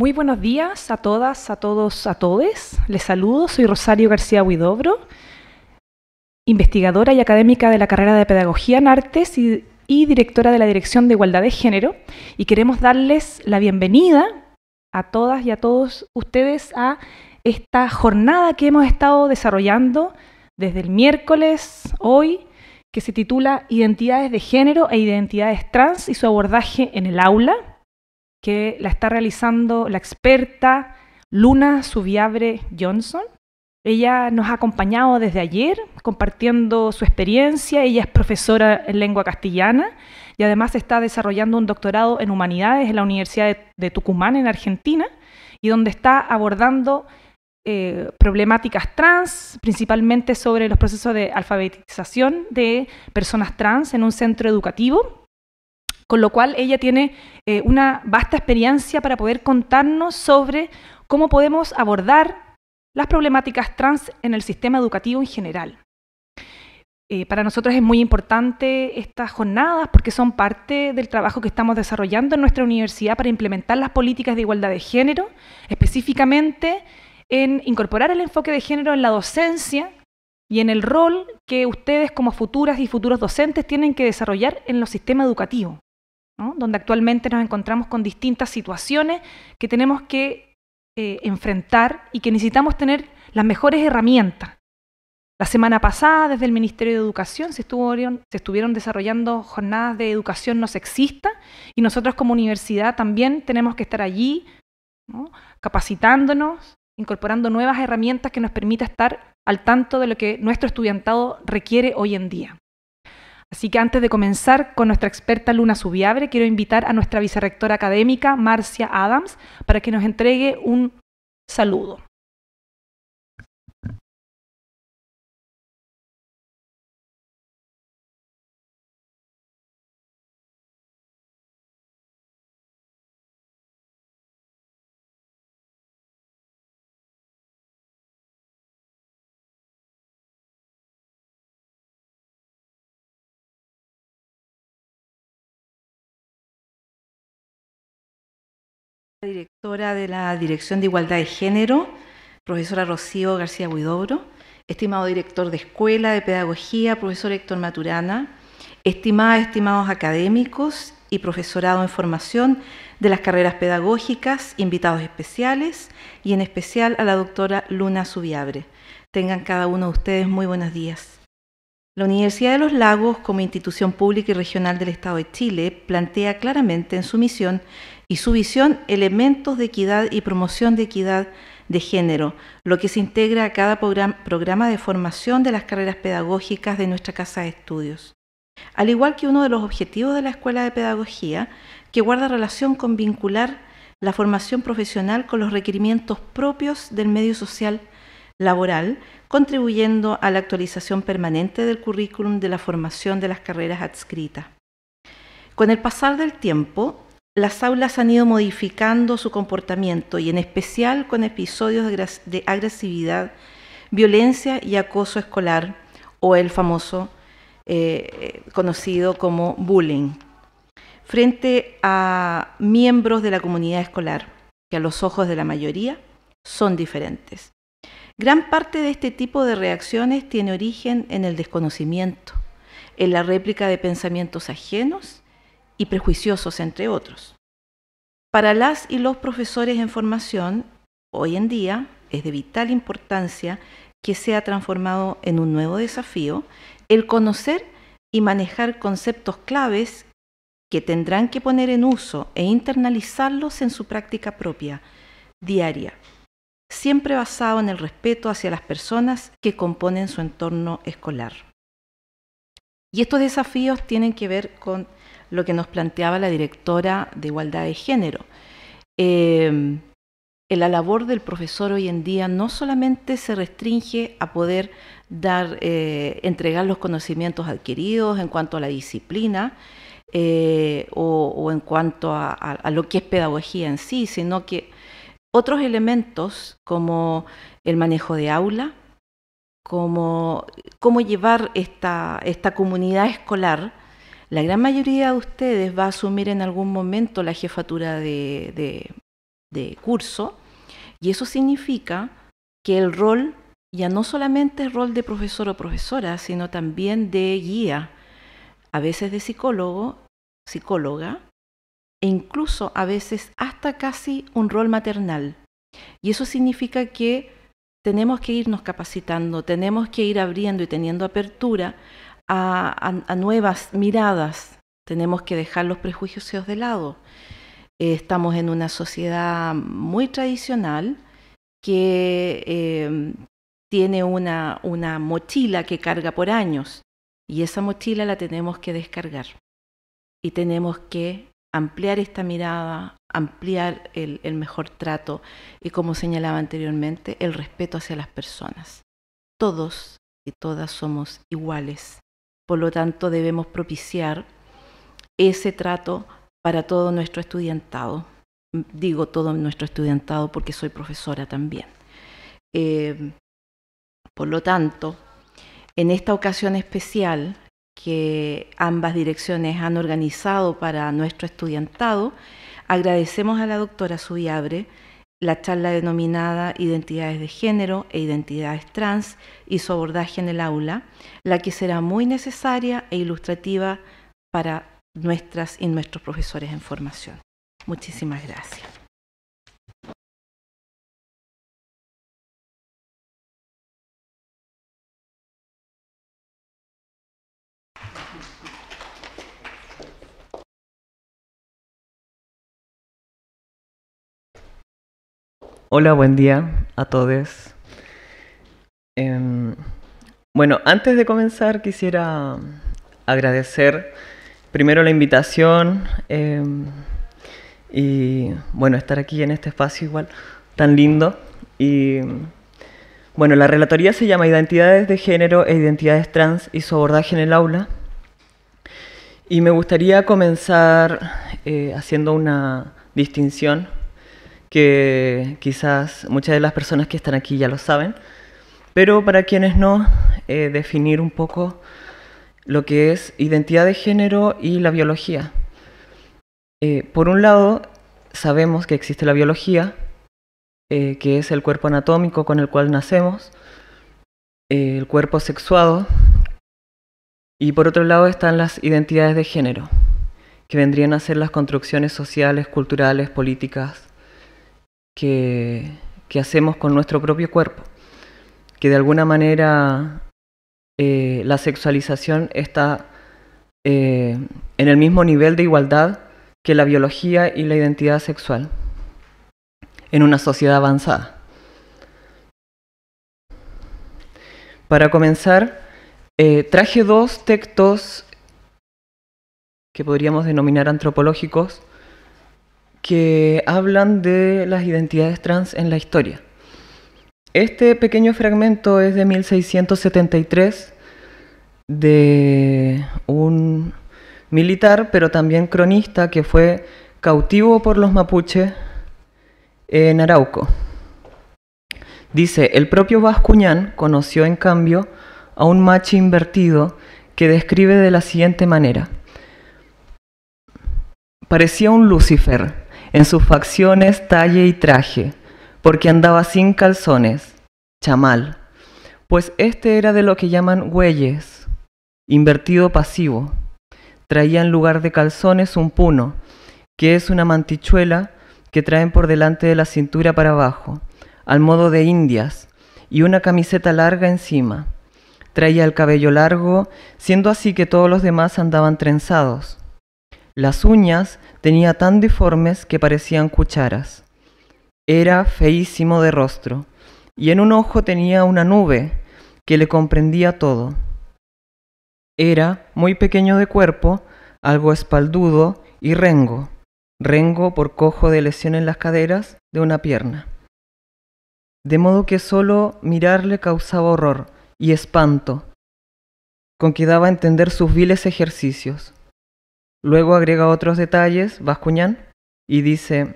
Muy buenos días a todas, a todos, a todes. Les saludo, soy Rosario García Huidobro, investigadora y académica de la carrera de Pedagogía en Artes y, y directora de la Dirección de Igualdad de Género, y queremos darles la bienvenida a todas y a todos ustedes a esta jornada que hemos estado desarrollando desde el miércoles, hoy, que se titula Identidades de Género e Identidades Trans y su abordaje en el aula que la está realizando la experta Luna Subiabre Johnson. Ella nos ha acompañado desde ayer compartiendo su experiencia. Ella es profesora en lengua castellana y además está desarrollando un doctorado en humanidades en la Universidad de, Tucumán, en Argentina, y donde está abordando eh, problemáticas trans, principalmente sobre los procesos de alfabetización de personas trans en un centro educativo con lo cual ella tiene eh, una vasta experiencia para poder contarnos sobre cómo podemos abordar las problemáticas trans en el sistema educativo en general. Eh, para nosotros es muy importante estas jornadas porque son parte del trabajo que estamos desarrollando en nuestra universidad para implementar las políticas de igualdad de género, específicamente en incorporar el enfoque de género en la docencia y en el rol que ustedes como futuras y futuros docentes tienen que desarrollar en los sistemas educativos donde actualmente nos encontramos con distintas situaciones que tenemos que eh, enfrentar y que necesitamos tener las mejores herramientas. La semana pasada, desde el Ministerio de Educación, se estuvieron, desarrollando jornadas de educación no sexista y nosotros como universidad también tenemos que estar allí, capacitándonos, incorporando nuevas herramientas que nos permita estar al tanto de lo que nuestro estudiantado requiere hoy en día. Así que antes de comenzar con nuestra experta Luna Subiabre, quiero invitar a nuestra vicerrectora académica, Marcia Adams, para que nos entregue un saludo. directora de la Dirección de Igualdad de Género, profesora Rocío García Huidobro, estimado director de Escuela de Pedagogía, profesor Héctor Maturana, estimadas, estimados académicos y profesorado en formación de las carreras pedagógicas, invitados especiales y en especial a la doctora Luna Subiabre. Tengan cada uno de ustedes muy buenos días. La Universidad de los Lagos, como institución pública y regional del Estado de Chile, plantea claramente en su misión y su visión elementos de equidad y promoción de equidad de género, lo que se integra a cada programa de formación de las carreras pedagógicas de nuestra Casa de Estudios. Al igual que uno de los objetivos de la Escuela de Pedagogía, que guarda relación con vincular la formación profesional con los requerimientos propios del medio social laboral, contribuyendo a la actualización permanente del currículum de la formación de las carreras adscritas. Con el pasar del tiempo, las aulas han ido modificando su comportamiento y en especial con episodios de agresividad, violencia y acoso escolar o el famoso eh, eh, conocido como bullying frente a miembros de la comunidad escolar que a los ojos de la mayoría son diferentes. Gran parte de este tipo de reacciones tiene origen en el desconocimiento, en la réplica de pensamientos ajenos y prejuiciosos, entre otros. Para las y los profesores en formación, hoy en día es de vital importancia que sea transformado en un nuevo desafío el conocer y manejar conceptos claves que tendrán que poner en uso e internalizarlos en su práctica propia, diaria, siempre basado en el respeto hacia las personas que componen su entorno escolar. Y estos desafíos tienen que ver con lo que nos planteaba la directora de Igualdad de Género. Em, la labor del profesor hoy en día no solamente se restringe a poder dar, eh, entregar los conocimientos adquiridos en cuanto a la disciplina eh, o, en cuanto a, lo que es pedagogía en sí, sino que otros elementos como el manejo de aula, como cómo llevar esta comunidad escolar la gran mayoría de ustedes va a asumir en algún momento la jefatura de, curso y eso significa que el rol ya no solamente es rol de profesor o profesora, sino también de guía, a veces de psicólogo, psicóloga, e incluso a veces hasta casi un rol maternal. Y eso significa que tenemos que irnos capacitando, tenemos que ir abriendo y teniendo apertura a, nuevas miradas. Tenemos que dejar los prejuicios de lado. Eh, estamos en una sociedad muy tradicional que em, tiene una, una mochila que carga por años y esa mochila la tenemos que descargar y tenemos que ampliar esta mirada, ampliar el, mejor trato y, como señalaba anteriormente, el respeto hacia las personas. Todos y todas somos iguales por lo tanto, debemos propiciar ese trato para todo nuestro estudiantado. Digo todo nuestro estudiantado porque soy profesora también. Eh, por lo tanto, en esta ocasión especial que ambas direcciones han organizado para nuestro estudiantado, agradecemos a la doctora Subiabre la charla denominada Identidades de Género e Identidades Trans y su abordaje en el aula, la que será muy necesaria e ilustrativa para nuestras y nuestros profesores en formación. Muchísimas gracias. Hola, buen día a todos. Em, bueno, antes de comenzar quisiera agradecer primero la invitación em, y bueno, estar aquí en este espacio igual tan lindo. Y bueno, la relatoría se llama Identidades de Género e Identidades Trans y su abordaje en el aula. Y me gustaría comenzar eh, haciendo una distinción que quizás muchas de las personas que están aquí ya lo saben, pero para quienes no, eh, definir un poco lo que es identidad de género y la biología. Eh, por un lado, sabemos que existe la biología, eh, que es el cuerpo anatómico con el cual nacemos, el cuerpo sexuado, y por otro lado están las identidades de género, que vendrían a ser las construcciones sociales, culturales, políticas, que, hacemos con nuestro propio cuerpo, que de alguna manera eh, la sexualización está eh, en el mismo nivel de igualdad que la biología y la identidad sexual en una sociedad avanzada. Para comenzar, eh, traje dos textos que podríamos denominar antropológicos que hablan de las identidades trans en la historia. Este pequeño fragmento es de 1673 de un militar, pero también cronista, que fue cautivo por los mapuches en Arauco. Dice, el propio Vascuñán conoció en cambio a un macho invertido que describe de la siguiente manera. Parecía un Lucifer, en sus facciones, talle y traje, porque andaba sin calzones, chamal, pues este era de lo que llaman huelles, invertido pasivo. Traía en lugar de calzones un puno, que es una mantichuela que traen por delante de la cintura para abajo, al modo de indias, y una camiseta larga encima. Traía el cabello largo, siendo así que todos los demás andaban trenzados. Las uñas Tenía tan deformes que parecían cucharas. Era feísimo de rostro, y en un ojo tenía una nube que le comprendía todo. Era muy pequeño de cuerpo, algo espaldudo y rengo, rengo por cojo de lesión en las caderas de una pierna. De modo que solo mirarle causaba horror y espanto, con que daba a entender sus viles ejercicios. Luego agrega otros detalles, Bascuñán, y dice,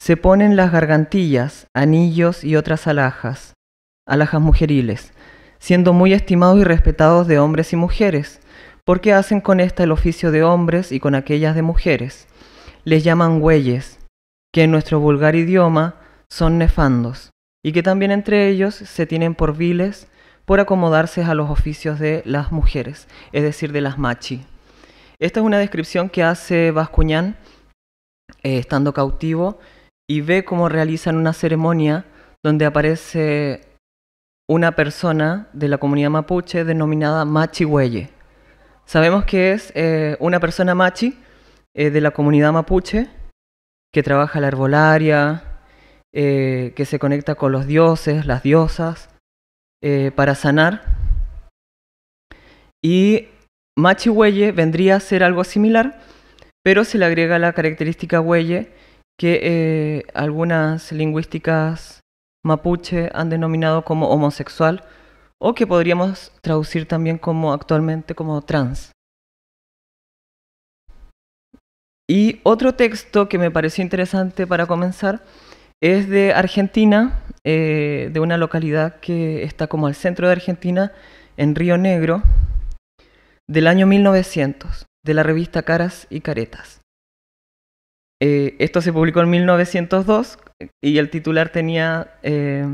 se ponen las gargantillas, anillos y otras alhajas, alhajas mujeriles, siendo muy estimados y respetados de hombres y mujeres, porque hacen con esta el oficio de hombres y con aquellas de mujeres. Les llaman güeyes, que en nuestro vulgar idioma son nefandos, y que también entre ellos se tienen por viles por acomodarse a los oficios de las mujeres, es decir, de las machi. Esta es una descripción que hace Vascuñán eh, estando cautivo y ve cómo realizan una ceremonia donde aparece una persona de la comunidad mapuche denominada Machi Hueye. Sabemos que es eh, una persona machi eh, de la comunidad mapuche que trabaja la herbolaria, que se conecta con los dioses, las diosas, para sanar. Y Machi Huelle vendría a ser algo similar, pero se le agrega la característica Huelle que eh, algunas lingüísticas mapuche han denominado como homosexual o que podríamos traducir también como actualmente como trans. Y otro texto que me pareció interesante para comenzar es de Argentina, eh, de una localidad que está como al centro de Argentina, en Río Negro, del año 1900, de la revista Caras y Caretas. Eh, esto se publicó en 1902 eh, y el titular tenía eh,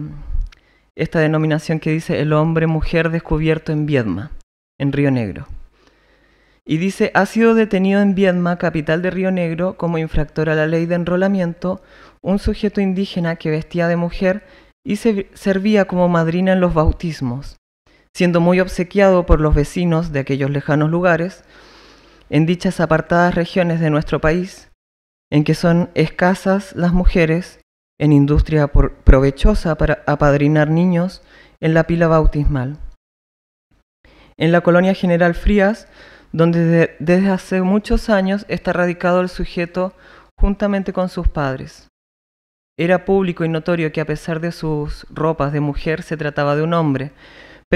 esta denominación que dice El hombre-mujer descubierto en Viedma, en Río Negro. Y dice, ha sido detenido en Viedma, capital de Río Negro, como infractor a la ley de enrolamiento, un sujeto indígena que vestía de mujer y se servía como madrina en los bautismos, siendo muy obsequiado por los vecinos de aquellos lejanos lugares, en dichas apartadas regiones de nuestro país, en que son escasas las mujeres en industria provechosa para apadrinar niños en la pila bautismal. En la colonia General Frías, donde desde hace muchos años está radicado el sujeto juntamente con sus padres. Era público y notorio que a pesar de sus ropas de mujer se trataba de un hombre,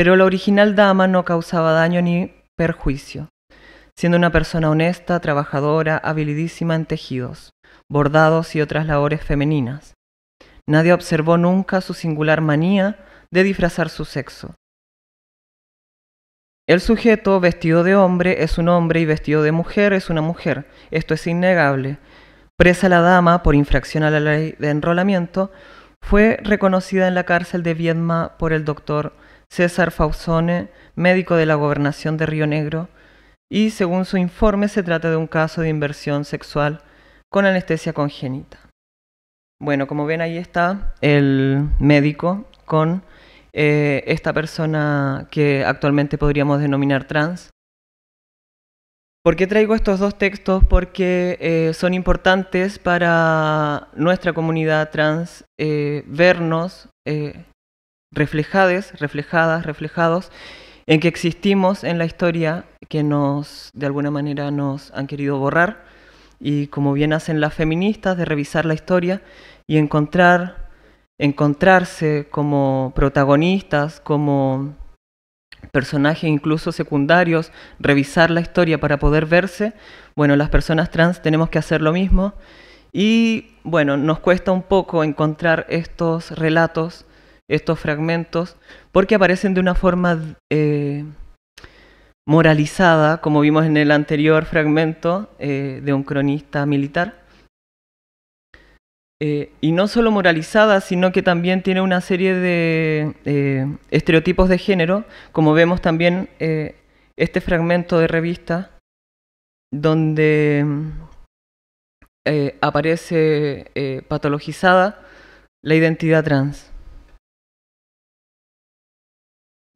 pero la original dama no causaba daño ni perjuicio, siendo una persona honesta, trabajadora, habilidísima en tejidos, bordados y otras labores femeninas. Nadie observó nunca su singular manía de disfrazar su sexo. El sujeto vestido de hombre es un hombre y vestido de mujer es una mujer, esto es innegable. Presa la dama por infracción a la ley de enrolamiento, fue reconocida en la cárcel de Viedma por el doctor César Fausone, médico de la gobernación de Río Negro, y según su informe se trata de un caso de inversión sexual con anestesia congénita. Bueno, como ven ahí está el médico con eh, esta persona que actualmente podríamos denominar trans. ¿Por qué traigo estos dos textos? Porque eh, son importantes para nuestra comunidad trans eh, vernos reflejadas, reflejadas, reflejados, en que existimos en la historia que nos, de alguna manera, nos han querido borrar. Y como bien hacen las feministas, de revisar la historia y encontrar, encontrarse como protagonistas, como personajes incluso secundarios, revisar la historia para poder verse, bueno, las personas trans tenemos que hacer lo mismo. Y bueno, nos cuesta un poco encontrar estos relatos estos fragmentos porque aparecen de una forma eh, moralizada, como vimos en el anterior fragmento eh, de un cronista militar. Eh, y no solo moralizada, sino que también tiene una serie de estereotipos de género, como vemos también este fragmento de revista, donde aparece patologizada la identidad trans.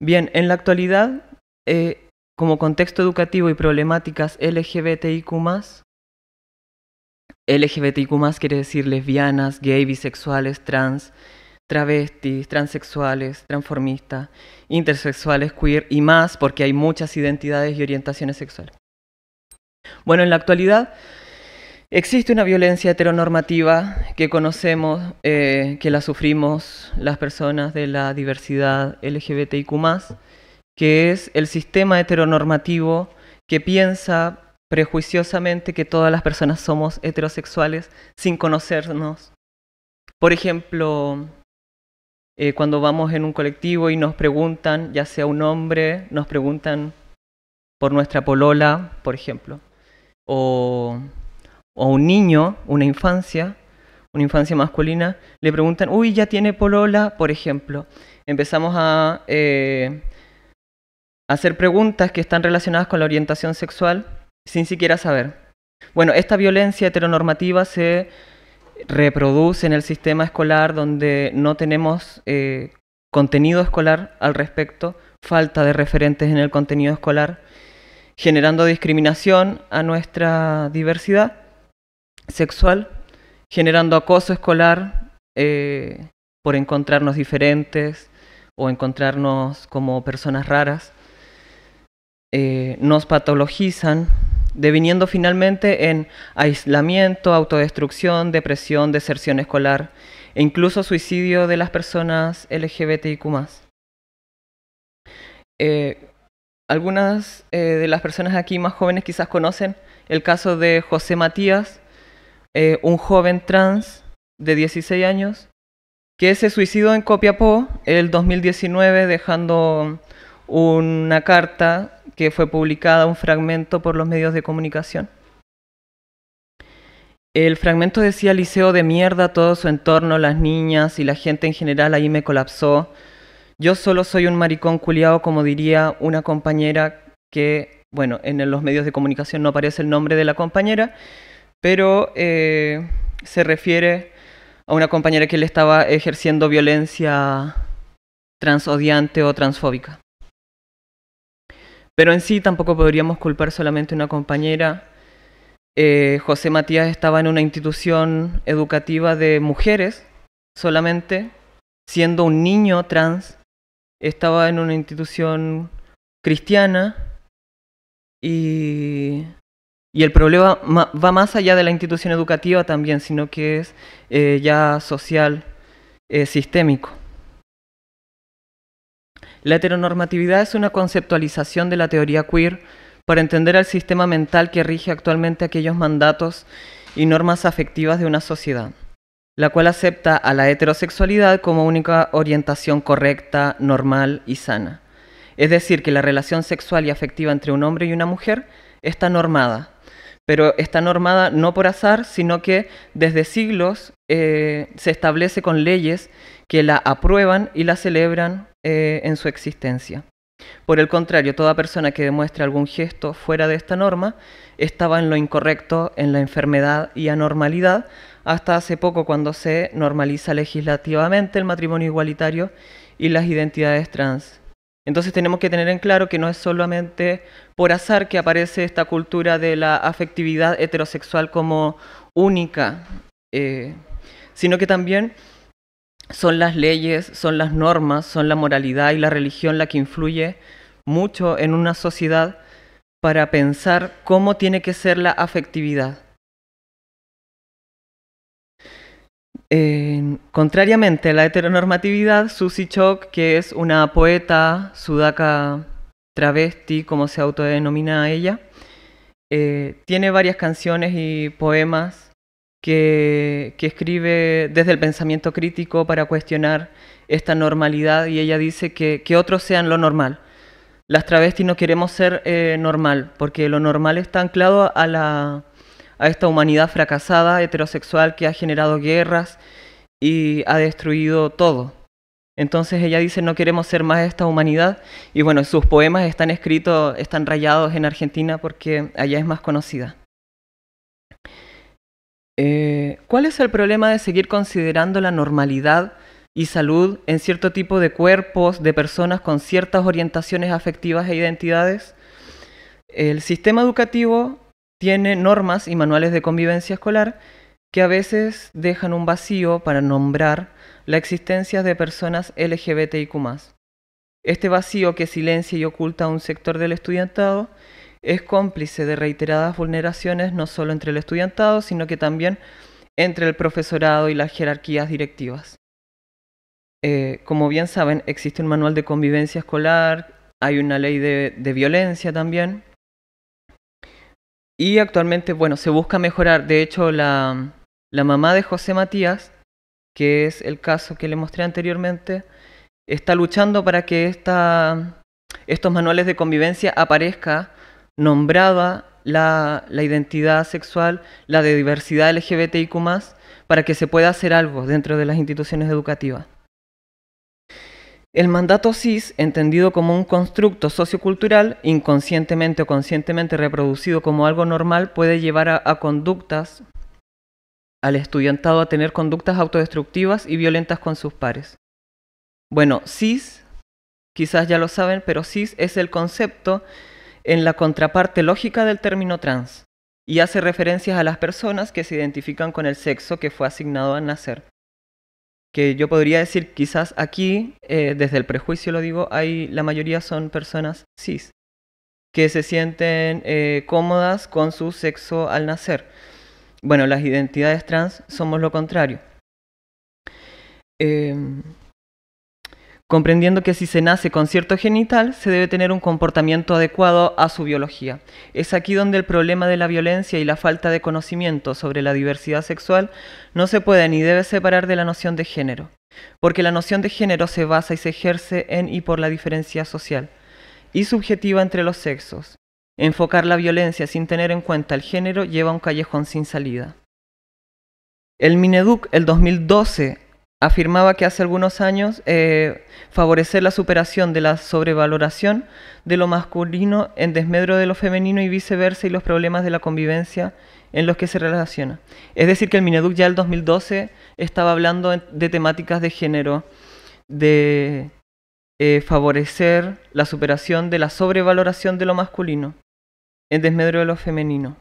Bien, en la actualidad, eh, como contexto educativo y problemáticas LGBTIQ, LGBTIQ quiere decir lesbianas, gay, bisexuales, trans, travestis, transexuales, transformistas, intersexuales, queer y más, porque hay muchas identidades y orientaciones sexuales. Bueno, en la actualidad, Existe una violencia heteronormativa que conocemos, eh, que la sufrimos las personas de la diversidad LGBTIQ, que es el sistema heteronormativo que piensa prejuiciosamente que todas las personas somos heterosexuales sin conocernos. Por ejemplo, eh, cuando vamos en un colectivo y nos preguntan, ya sea un hombre, nos preguntan por nuestra polola, por ejemplo, o o a un niño, una infancia, una infancia masculina, le preguntan, uy, ya tiene polola, por ejemplo. Empezamos a eh, hacer preguntas que están relacionadas con la orientación sexual sin siquiera saber. Bueno, esta violencia heteronormativa se reproduce en el sistema escolar donde no tenemos eh, contenido escolar al respecto, falta de referentes en el contenido escolar, generando discriminación a nuestra diversidad sexual, generando acoso escolar eh, por encontrarnos diferentes o encontrarnos como personas raras. Eh, nos patologizan, deviniendo finalmente en aislamiento, autodestrucción, depresión, deserción escolar e incluso suicidio de las personas LGBTIQ. Eh, algunas de las personas aquí más jóvenes quizás conocen el caso de José Matías, eh, un joven trans de 16 años que se suicidó en Copiapó el 2019 dejando una carta que fue publicada, un fragmento por los medios de comunicación. El fragmento decía Liceo de mierda, todo su entorno, las niñas y la gente en general ahí me colapsó. Yo solo soy un maricón culiado, como diría una compañera que, bueno, en los medios de comunicación no aparece el nombre de la compañera, pero eh, se refiere a una compañera que le estaba ejerciendo violencia transodiante o transfóbica. Pero en sí tampoco podríamos culpar solamente a una compañera. Eh, José Matías estaba en una institución educativa de mujeres solamente, siendo un niño trans, estaba en una institución cristiana y y el problema va más allá de la institución educativa también, sino que es eh, ya social, eh, sistémico. La heteronormatividad es una conceptualización de la teoría queer para entender el sistema mental que rige actualmente aquellos mandatos y normas afectivas de una sociedad, la cual acepta a la heterosexualidad como única orientación correcta, normal y sana. Es decir, que la relación sexual y afectiva entre un hombre y una mujer está normada, pero está normada no por azar, sino que desde siglos eh, se establece con leyes que la aprueban y la celebran eh, en su existencia. Por el contrario, toda persona que demuestre algún gesto fuera de esta norma estaba en lo incorrecto, en la enfermedad y anormalidad, hasta hace poco cuando se normaliza legislativamente el matrimonio igualitario y las identidades trans. Entonces tenemos que tener en claro que no es solamente por azar que aparece esta cultura de la afectividad heterosexual como única, eh, sino que también son las leyes, son las normas, son la moralidad y la religión la que influye mucho en una sociedad para pensar cómo tiene que ser la afectividad. contrariamente a la heteronormatividad, Susie Chok, que es una poeta sudaka travesti, como se autodenomina a ella, eh, tiene varias canciones y poemas que, escribe desde el pensamiento crítico para cuestionar esta normalidad y ella dice que, otros sean lo normal. Las travestis no queremos ser eh, normal, porque lo normal está anclado a la a esta humanidad fracasada, heterosexual, que ha generado guerras y ha destruido todo. Entonces ella dice, no queremos ser más esta humanidad. Y bueno, sus poemas están escritos, están rayados en Argentina porque allá es más conocida. Eh, ¿Cuál es el problema de seguir considerando la normalidad y salud en cierto tipo de cuerpos, de personas con ciertas orientaciones afectivas e identidades? El sistema educativo tiene normas y manuales de convivencia escolar que a veces dejan un vacío para nombrar la existencia de personas LGBTIQ. Este vacío que silencia y oculta a un sector del estudiantado es cómplice de reiteradas vulneraciones no solo entre el estudiantado, sino que también entre el profesorado y las jerarquías directivas. Eh, como bien saben, existe un manual de convivencia escolar, hay una ley de violencia también, y actualmente, bueno, se busca mejorar. De hecho, la, mamá de José Matías, que es el caso que le mostré anteriormente, está luchando para que esta, estos manuales de convivencia aparezca nombrada la, la, identidad sexual, la de diversidad LGBTIQ, para que se pueda hacer algo dentro de las instituciones educativas. El mandato cis, entendido como un constructo sociocultural, inconscientemente o conscientemente reproducido como algo normal, puede llevar a, conductas, al estudiantado a tener conductas autodestructivas y violentas con sus pares. Bueno, cis, quizás ya lo saben, pero cis es el concepto en la contraparte lógica del término trans y hace referencias a las personas que se identifican con el sexo que fue asignado al nacer que yo podría decir quizás aquí, eh, desde el prejuicio lo digo, hay, la mayoría son personas cis, que se sienten eh, cómodas con su sexo al nacer. Bueno, las identidades trans somos lo contrario. Em, comprendiendo que si se nace con cierto genital, se debe tener un comportamiento adecuado a su biología. Es aquí donde el problema de la violencia y la falta de conocimiento sobre la diversidad sexual no se puede ni debe separar de la noción de género, porque la noción de género se basa y se ejerce en y por la diferencia social y subjetiva entre los sexos. Enfocar la violencia sin tener en cuenta el género lleva a un callejón sin salida. El Mineduc, el 2012, afirmaba que hace algunos años eh, favorecer la superación de la sobrevaloración de lo masculino en desmedro de lo femenino y viceversa y los problemas de la convivencia en los que se relaciona. Es decir, que el Mineduc ya el 2012 estaba hablando de temáticas de género, de eh, favorecer la superación de la sobrevaloración de lo masculino en desmedro de lo femenino.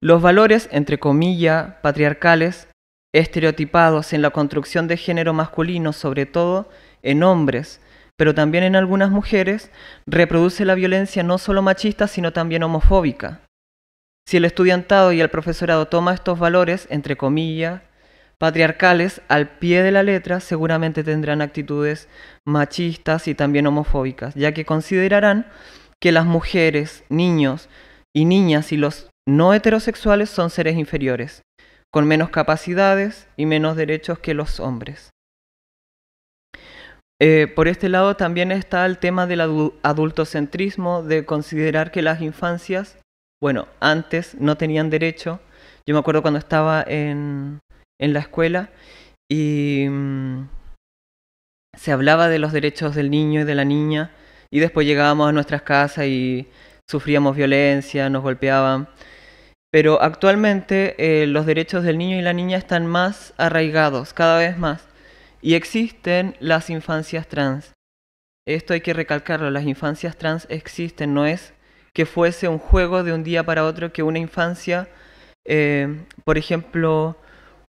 Los valores, entre comillas, patriarcales, estereotipados en la construcción de género masculino, sobre todo en hombres, pero también en algunas mujeres, reproduce la violencia no solo machista, sino también homofóbica. Si el estudiantado y el profesorado toma estos valores, entre comillas, patriarcales al pie de la letra, seguramente tendrán actitudes machistas y también homofóbicas, ya que considerarán que las mujeres, niños y niñas y los no heterosexuales son seres inferiores con menos capacidades y menos derechos que los hombres. Eh, por este lado también está el tema del adultocentrismo, de considerar que las infancias, bueno, antes no tenían derecho. Yo me acuerdo cuando estaba en, en la escuela y mm, se hablaba de los derechos del niño y de la niña y después llegábamos a nuestras casas y sufríamos violencia, nos golpeaban. Pero actualmente eh, los derechos del niño y la niña están más arraigados, cada vez más. Y existen las infancias trans. Esto hay que recalcarlo, las infancias trans existen, no es que fuese un juego de un día para otro que una infancia, eh, por ejemplo,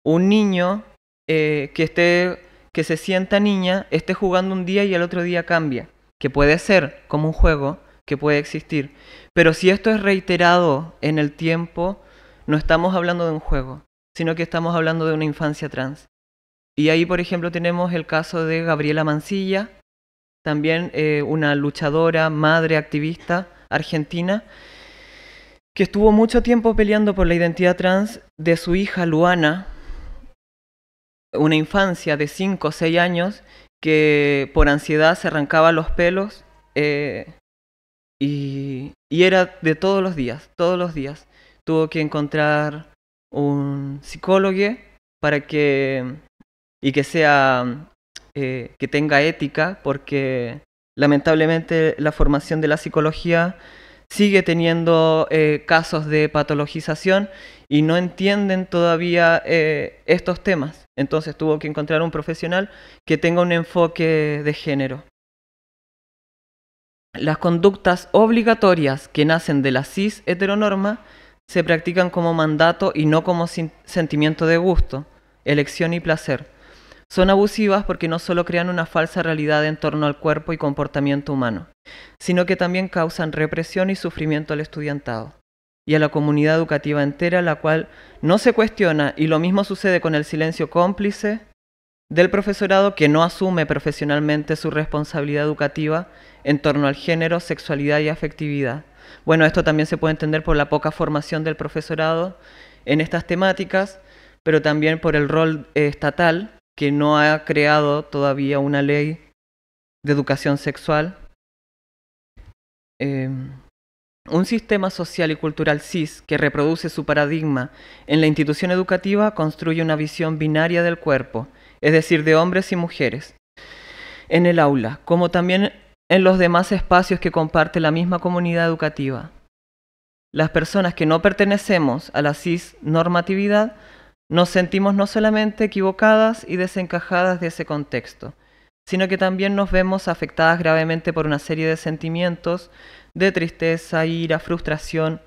un niño eh, que esté que se sienta niña esté jugando un día y al otro día cambia, que puede ser como un juego, que puede existir. Pero si esto es reiterado en el tiempo, no estamos hablando de un juego, sino que estamos hablando de una infancia trans. Y ahí, por ejemplo, tenemos el caso de Gabriela Mancilla, también eh, una luchadora, madre, activista argentina, que estuvo mucho tiempo peleando por la identidad trans de su hija Luana, una infancia de 5 o 6 años, que por ansiedad se arrancaba los pelos eh, y, era de todos los días, todos los días. Tuvo que encontrar un psicólogo para que y que sea eh, que tenga ética porque lamentablemente la formación de la psicología sigue teniendo eh, casos de patologización y no entienden todavía eh, estos temas entonces tuvo que encontrar un profesional que tenga un enfoque de género las conductas obligatorias que nacen de la cis heteronorma se practican como mandato y no como sentimiento de gusto, elección y placer. Son abusivas porque no solo crean una falsa realidad en torno al cuerpo y comportamiento humano, sino que también causan represión y sufrimiento al estudiantado y a la comunidad educativa entera, la cual no se cuestiona, y lo mismo sucede con el silencio cómplice del profesorado que no asume profesionalmente su responsabilidad educativa en torno al género, sexualidad y afectividad. Bueno, esto también se puede entender por la poca formación del profesorado en estas temáticas, pero también por el rol eh, estatal que no ha creado todavía una ley de educación sexual. Eh, un sistema social y cultural cis que reproduce su paradigma en la institución educativa construye una visión binaria del cuerpo, es decir, de hombres y mujeres, en el aula, como también en los demás espacios que comparte la misma comunidad educativa. Las personas que no pertenecemos a la cisnormatividad nos sentimos no solamente equivocadas y desencajadas de ese contexto, sino que también nos vemos afectadas gravemente por una serie de sentimientos de tristeza, ira, frustración,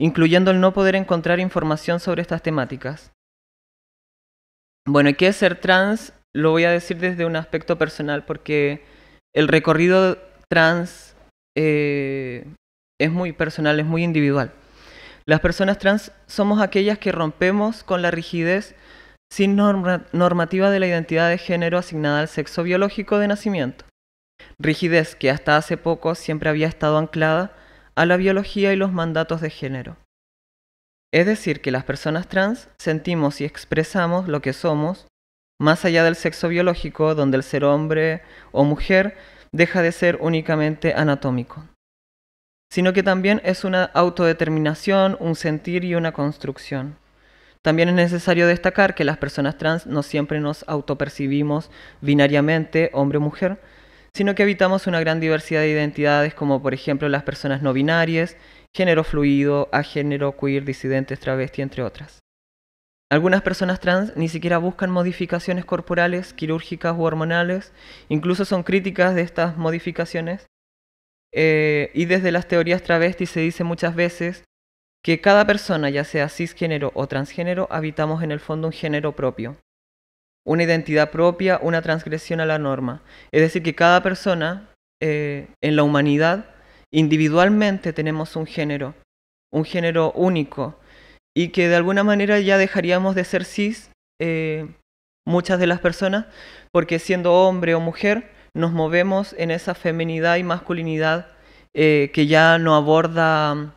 incluyendo el no poder encontrar información sobre estas temáticas. Bueno, ¿qué es ser trans? Lo voy a decir desde un aspecto personal porque el recorrido trans eh, es muy personal, es muy individual. Las personas trans somos aquellas que rompemos con la rigidez sin normativa de la identidad de género asignada al sexo biológico de nacimiento. Rigidez que hasta hace poco siempre había estado anclada a la biología y los mandatos de género. Es decir, que las personas trans sentimos y expresamos lo que somos, más allá del sexo biológico, donde el ser hombre o mujer deja de ser únicamente anatómico, sino que también es una autodeterminación, un sentir y una construcción. También es necesario destacar que las personas trans no siempre nos autopercibimos binariamente hombre o mujer, sino que habitamos una gran diversidad de identidades como por ejemplo las personas no binarias género fluido, a género, queer, disidentes, travesti, entre otras. Algunas personas trans ni siquiera buscan modificaciones corporales, quirúrgicas u hormonales, incluso son críticas de estas modificaciones. Eh, y desde las teorías travesti se dice muchas veces que cada persona, ya sea cisgénero o transgénero, habitamos en el fondo un género propio, una identidad propia, una transgresión a la norma. Es decir, que cada persona eh, en la humanidad individualmente tenemos un género, un género único, y que de alguna manera ya dejaríamos de ser cis, eh, muchas de las personas, porque siendo hombre o mujer nos movemos en esa feminidad y masculinidad eh, que ya no aborda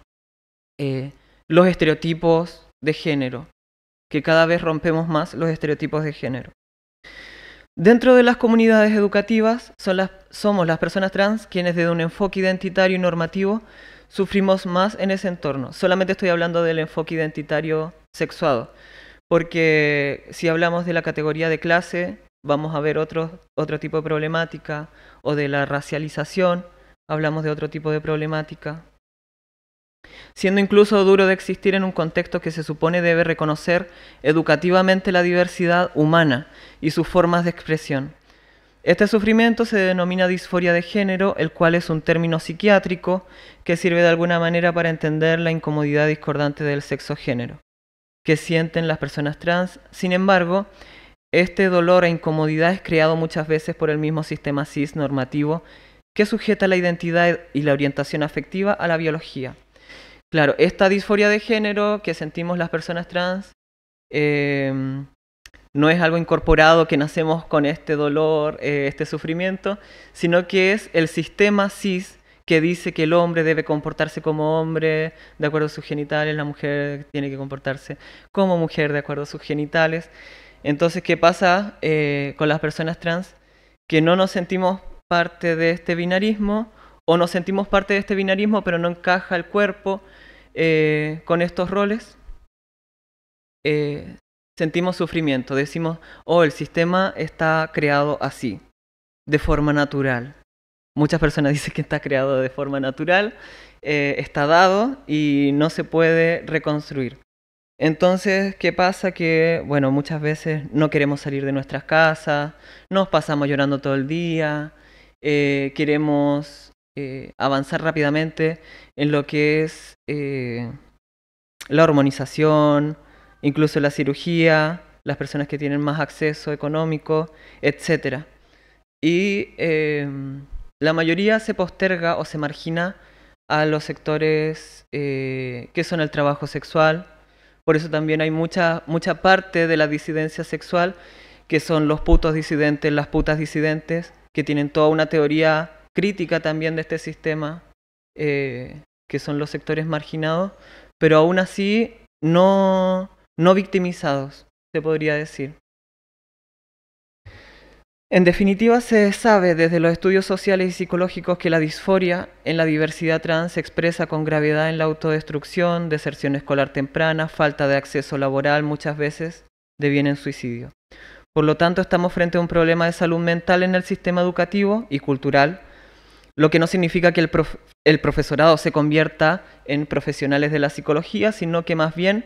eh, los estereotipos de género, que cada vez rompemos más los estereotipos de género. Dentro de las comunidades educativas somos las personas trans quienes desde un enfoque identitario y normativo sufrimos más en ese entorno. Solamente estoy hablando del enfoque identitario sexuado, porque si hablamos de la categoría de clase, vamos a ver otro tipo de problemática, o de la racialización, hablamos de otro tipo de problemática siendo incluso duro de existir en un contexto que se supone debe reconocer educativamente la diversidad humana y sus formas de expresión. Este sufrimiento se denomina disforia de género, el cual es un término psiquiátrico que sirve de alguna manera para entender la incomodidad discordante del sexo-género que sienten las personas trans. Sin embargo, este dolor e incomodidad es creado muchas veces por el mismo sistema cis normativo que sujeta la identidad y la orientación afectiva a la biología. Claro, esta disforia de género que sentimos las personas trans em, no es algo incorporado que nacemos con este dolor, eh, este sufrimiento, sino que es el sistema cis que dice que el hombre debe comportarse como hombre de acuerdo a sus genitales, la mujer tiene que comportarse como mujer de acuerdo a sus genitales. Entonces, ¿qué pasa eh, con las personas trans? Que no nos sentimos parte de este binarismo, o nos sentimos parte de este binarismo, pero no encaja el cuerpo eh, con estos roles, eh, sentimos sufrimiento. Decimos, oh, el sistema está creado así, de forma natural. Muchas personas dicen que está creado de forma natural, eh, está dado y no se puede reconstruir. Entonces, ¿qué pasa? Que, bueno, muchas veces no queremos salir de nuestras casas, nos pasamos llorando todo el día, queremos eh, avanzar rápidamente en lo que es eh, la hormonización, incluso la cirugía, las personas que tienen más acceso económico, etc. Y em, la mayoría se posterga o se margina a los sectores eh, que son el trabajo sexual. Por eso también hay mucha, mucha parte de la disidencia sexual que son los putos disidentes, las putas disidentes, que tienen toda una teoría crítica también de este sistema, eh, que son los sectores marginados, pero aún así no, no victimizados, se podría decir. En definitiva, se sabe desde los estudios sociales y psicológicos que la disforia en la diversidad trans se expresa con gravedad en la autodestrucción, deserción escolar temprana, falta de acceso laboral, muchas veces bien en suicidio. Por lo tanto, estamos frente a un problema de salud mental en el sistema educativo y cultural lo que no significa que el, profesorado se convierta en profesionales de la psicología, sino que más bien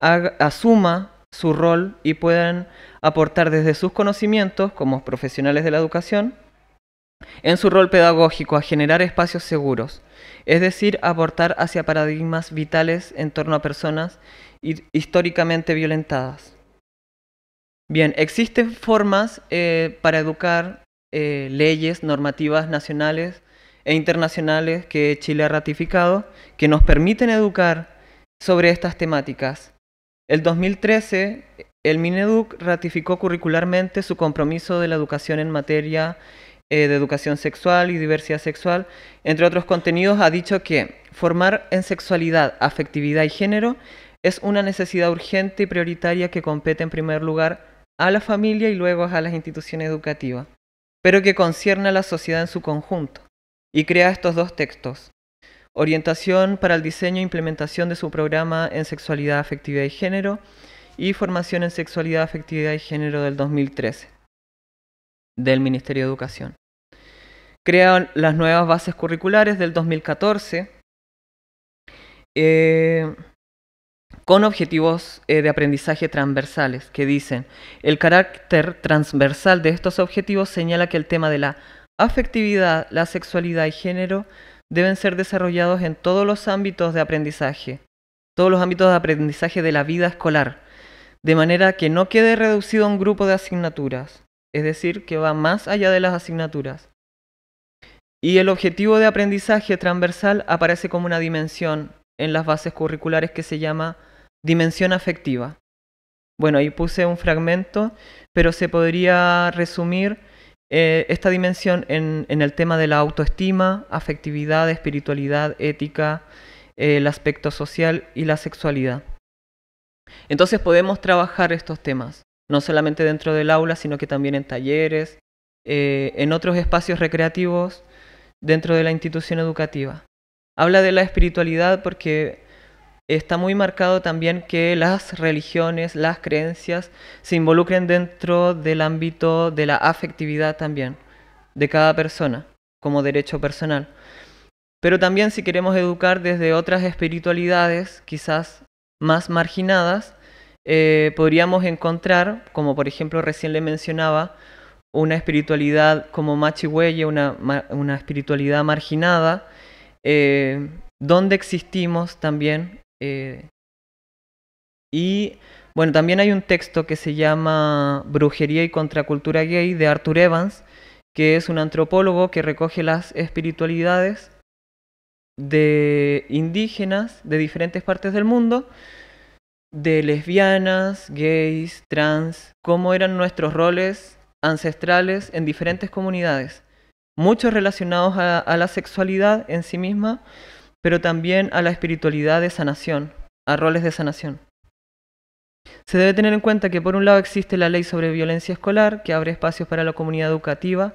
asuma su rol y puedan aportar desde sus conocimientos como profesionales de la educación en su rol pedagógico a generar espacios seguros, es decir, aportar hacia paradigmas vitales en torno a personas históricamente violentadas. Bien, existen formas eh, para educar eh, leyes, normativas nacionales e internacionales que Chile ha ratificado que nos permiten educar sobre estas temáticas. El 2013, el Mineduc ratificó curricularmente su compromiso de la educación en materia eh, de educación sexual y diversidad sexual. Entre otros contenidos, ha dicho que formar en sexualidad, afectividad y género es una necesidad urgente y prioritaria que compete en primer lugar a la familia y luego a las instituciones educativas, pero que concierne a la sociedad en su conjunto y crea estos dos textos. Orientación para el diseño e implementación de su programa en sexualidad, afectividad y género y formación en sexualidad, afectividad y género del 2013 del Ministerio de Educación. Crea las nuevas bases curriculares del 2014 eh, con objetivos eh, de aprendizaje transversales que dicen, el carácter transversal de estos objetivos señala que el tema de la afectividad, la sexualidad y género deben ser desarrollados en todos los ámbitos de aprendizaje, todos los ámbitos de aprendizaje de la vida escolar, de manera que no quede reducido a un grupo de asignaturas, es decir, que va más allá de las asignaturas. Y el objetivo de aprendizaje transversal aparece como una dimensión en las bases curriculares que se llama dimensión afectiva. Bueno, ahí puse un fragmento, pero se podría resumir eh, esta dimensión en, el tema de la autoestima, afectividad, espiritualidad, ética, eh, el aspecto social y la sexualidad. Entonces podemos trabajar estos temas, no solamente dentro del aula, sino que también en talleres, eh, en otros espacios recreativos dentro de la institución educativa. Habla de la espiritualidad porque está muy marcado también que las religiones, las creencias se involucren dentro del ámbito de la afectividad también, de cada persona, como derecho personal. Pero también si queremos educar desde otras espiritualidades, quizás más marginadas, eh, podríamos encontrar, como por ejemplo recién le mencionaba, una espiritualidad como Machihuelle, una, una espiritualidad marginada, eh, donde existimos también eh, y bueno, también hay un texto que se llama Brujería y Contracultura Gay de Arthur Evans, que es un antropólogo que recoge las espiritualidades de indígenas de diferentes partes del mundo, de lesbianas, gays, trans, cómo eran nuestros roles ancestrales en diferentes comunidades, muchos relacionados a la sexualidad en sí misma, pero también a la espiritualidad de sanación, a roles de sanación. Se debe tener en cuenta que por un lado existe la ley sobre violencia escolar, que abre espacios para la comunidad educativa,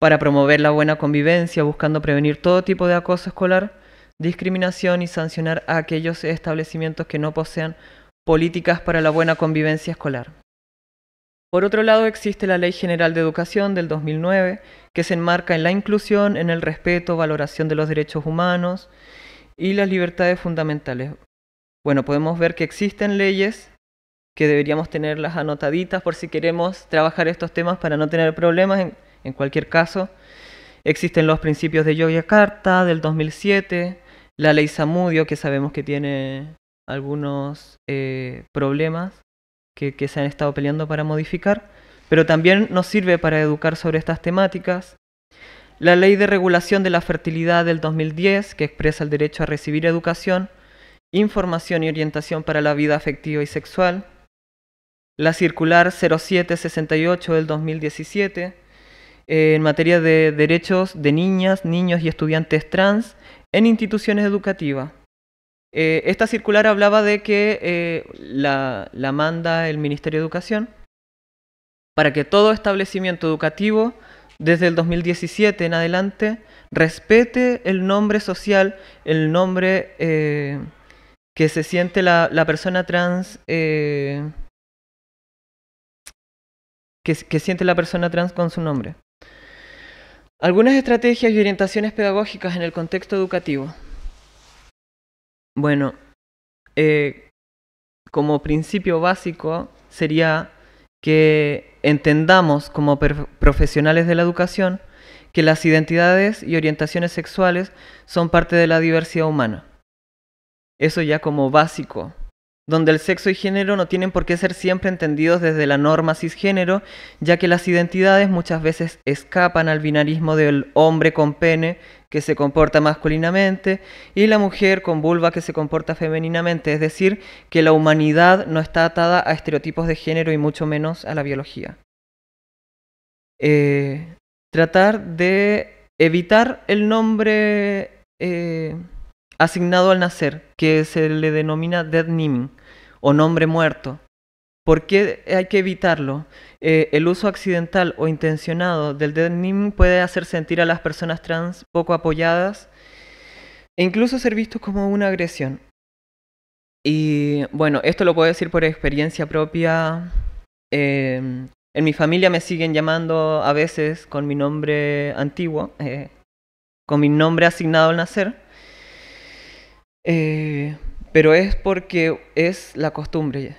para promover la buena convivencia, buscando prevenir todo tipo de acoso escolar, discriminación y sancionar a aquellos establecimientos que no posean políticas para la buena convivencia escolar. Por otro lado, existe la Ley General de Educación del 2009, que se enmarca en la inclusión, en el respeto, valoración de los derechos humanos y las libertades fundamentales. Bueno, podemos ver que existen leyes que deberíamos tenerlas anotaditas por si queremos trabajar estos temas para no tener problemas en, cualquier caso. Existen los principios de Yogyakarta del 2007, la ley Samudio, que sabemos que tiene algunos eh, problemas que, se han estado peleando para modificar, pero también nos sirve para educar sobre estas temáticas. La Ley de Regulación de la Fertilidad del 2010, que expresa el derecho a recibir educación, información y orientación para la vida afectiva y sexual. La Circular 0768 del 2017, eh, en materia de derechos de niñas, niños y estudiantes trans en instituciones educativas. Eh, esta circular hablaba de que eh, la, manda el Ministerio de Educación para que todo establecimiento educativo desde el 2017 en adelante respete el nombre social, el nombre eh, que se siente la, persona trans. que siente la persona trans con su nombre. Algunas estrategias y orientaciones pedagógicas en el contexto educativo. Bueno, eh, como principio básico sería que entendamos como profesionales de la educación que las identidades y orientaciones sexuales son parte de la diversidad humana. Eso ya como básico, donde el sexo y género no tienen por qué ser siempre entendidos desde la norma cisgénero, ya que las identidades muchas veces escapan al binarismo del hombre con pene que se comporta masculinamente, y la mujer con vulva que se comporta femeninamente, es decir, que la humanidad no está atada a estereotipos de género y mucho menos a la biología. Eh, tratar de evitar el nombre eh, asignado al nacer, que se le denomina dead o nombre muerto ¿Por qué hay que evitarlo? Eh, el uso accidental o intencionado del denim puede hacer sentir a las personas trans poco apoyadas e incluso ser visto como una agresión. Y bueno, esto lo puedo decir por experiencia propia. Em, en mi familia me siguen llamando a veces con mi nombre antiguo, eh, con mi nombre asignado al nacer. Eh, pero es porque es la costumbre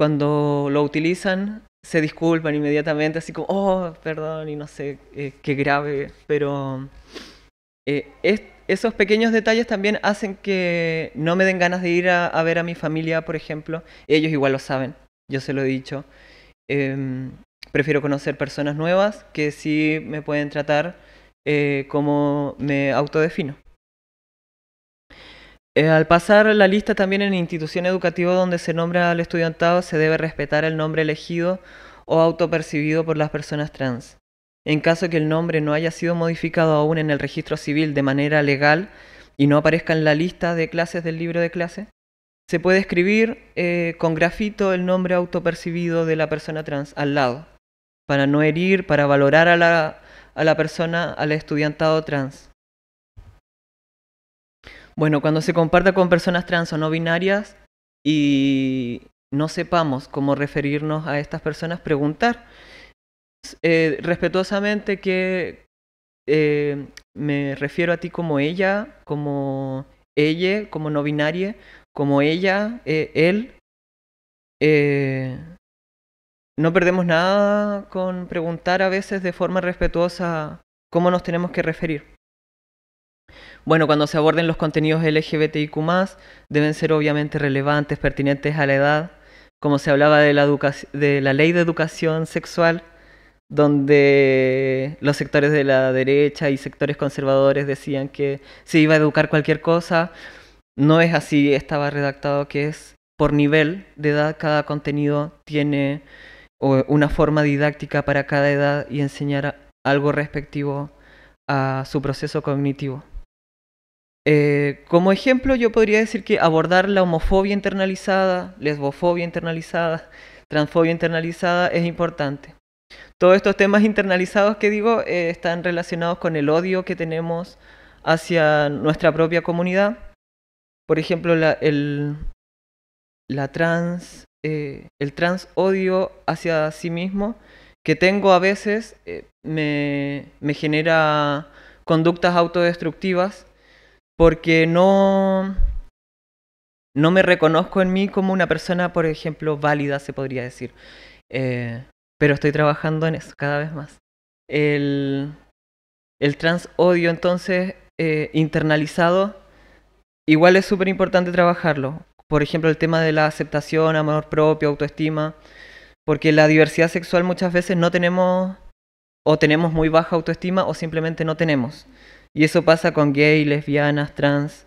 cuando lo utilizan se disculpan inmediatamente, así como, oh, perdón, y no sé eh, qué grave, pero eh, esos pequeños detalles también hacen que no me den ganas de ir a, ver a mi familia, por ejemplo, ellos igual lo saben, yo se lo he dicho. Em, prefiero conocer personas nuevas que sí me pueden tratar eh, como me autodefino. Eh, al pasar la lista también en institución educativa donde se nombra al estudiantado se debe respetar el nombre elegido o autopercibido por las personas trans. En caso que el nombre no haya sido modificado aún en el registro civil de manera legal y no aparezca en la lista de clases del libro de clase, se puede escribir eh, con grafito el nombre autopercibido de la persona trans al lado, para no herir, para valorar a la, a la persona, al estudiantado trans. Bueno, cuando se comparta con personas trans o no binarias y no sepamos cómo referirnos a estas personas, preguntar eh, respetuosamente que eh, me refiero a ti como ella, como ella, como no binaria, como ella, eh, él. no perdemos nada con preguntar a veces de forma respetuosa cómo nos tenemos que referir. Bueno, cuando se aborden los contenidos LGBTIQ, deben ser obviamente relevantes, pertinentes a la edad, como se hablaba de la, de la ley de educación sexual, donde los sectores de la derecha y sectores conservadores decían que se iba a educar cualquier cosa. No es así, estaba redactado que es por nivel de edad, cada contenido tiene una forma didáctica para cada edad y enseñar algo respectivo a su proceso cognitivo. Eh, como ejemplo, yo podría decir que abordar la homofobia internalizada, lesbofobia internalizada, transfobia internalizada es importante. Todos estos temas internalizados que digo eh, están relacionados con el odio que tenemos hacia nuestra propia comunidad. Por ejemplo, la, el, la trans, eh, el odio hacia sí mismo que tengo a veces me genera conductas autodestructivas porque no, no me reconozco en mí como una persona, por ejemplo, válida, se podría decir. Eh, pero estoy trabajando en eso cada vez más. El, el trans odio entonces eh, internalizado, igual es súper importante trabajarlo. Por ejemplo, el tema de la aceptación, amor propio, autoestima, porque la diversidad sexual muchas veces no tenemos o tenemos muy baja autoestima o simplemente no tenemos. Y eso pasa con gay, lesbianas, trans.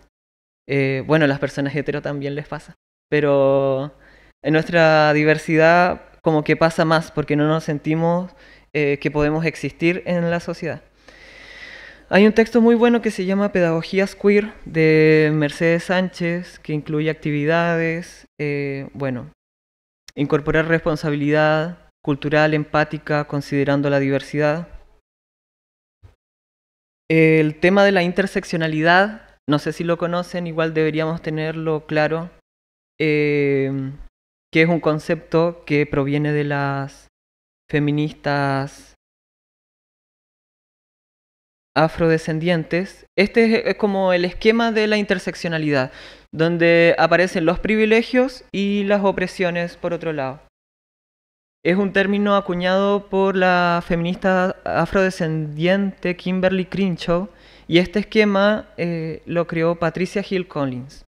Eh, bueno, las personas hetero también les pasa. Pero en nuestra diversidad como que pasa más porque no nos sentimos eh, que podemos existir en la sociedad. Hay un texto muy bueno que se llama Pedagogías Queer de Mercedes Sánchez, que incluye actividades, eh, bueno, incorporar responsabilidad cultural, empática, considerando la diversidad, el tema de la interseccionalidad, no sé si lo conocen, igual deberíamos tenerlo claro, eh, que es un concepto que proviene de las feministas afrodescendientes. Este es como el esquema de la interseccionalidad, donde aparecen los privilegios y las opresiones por otro lado. Es un término acuñado por la feminista afrodescendiente Kimberly Crenshaw y este esquema eh, lo creó Patricia Hill Collins.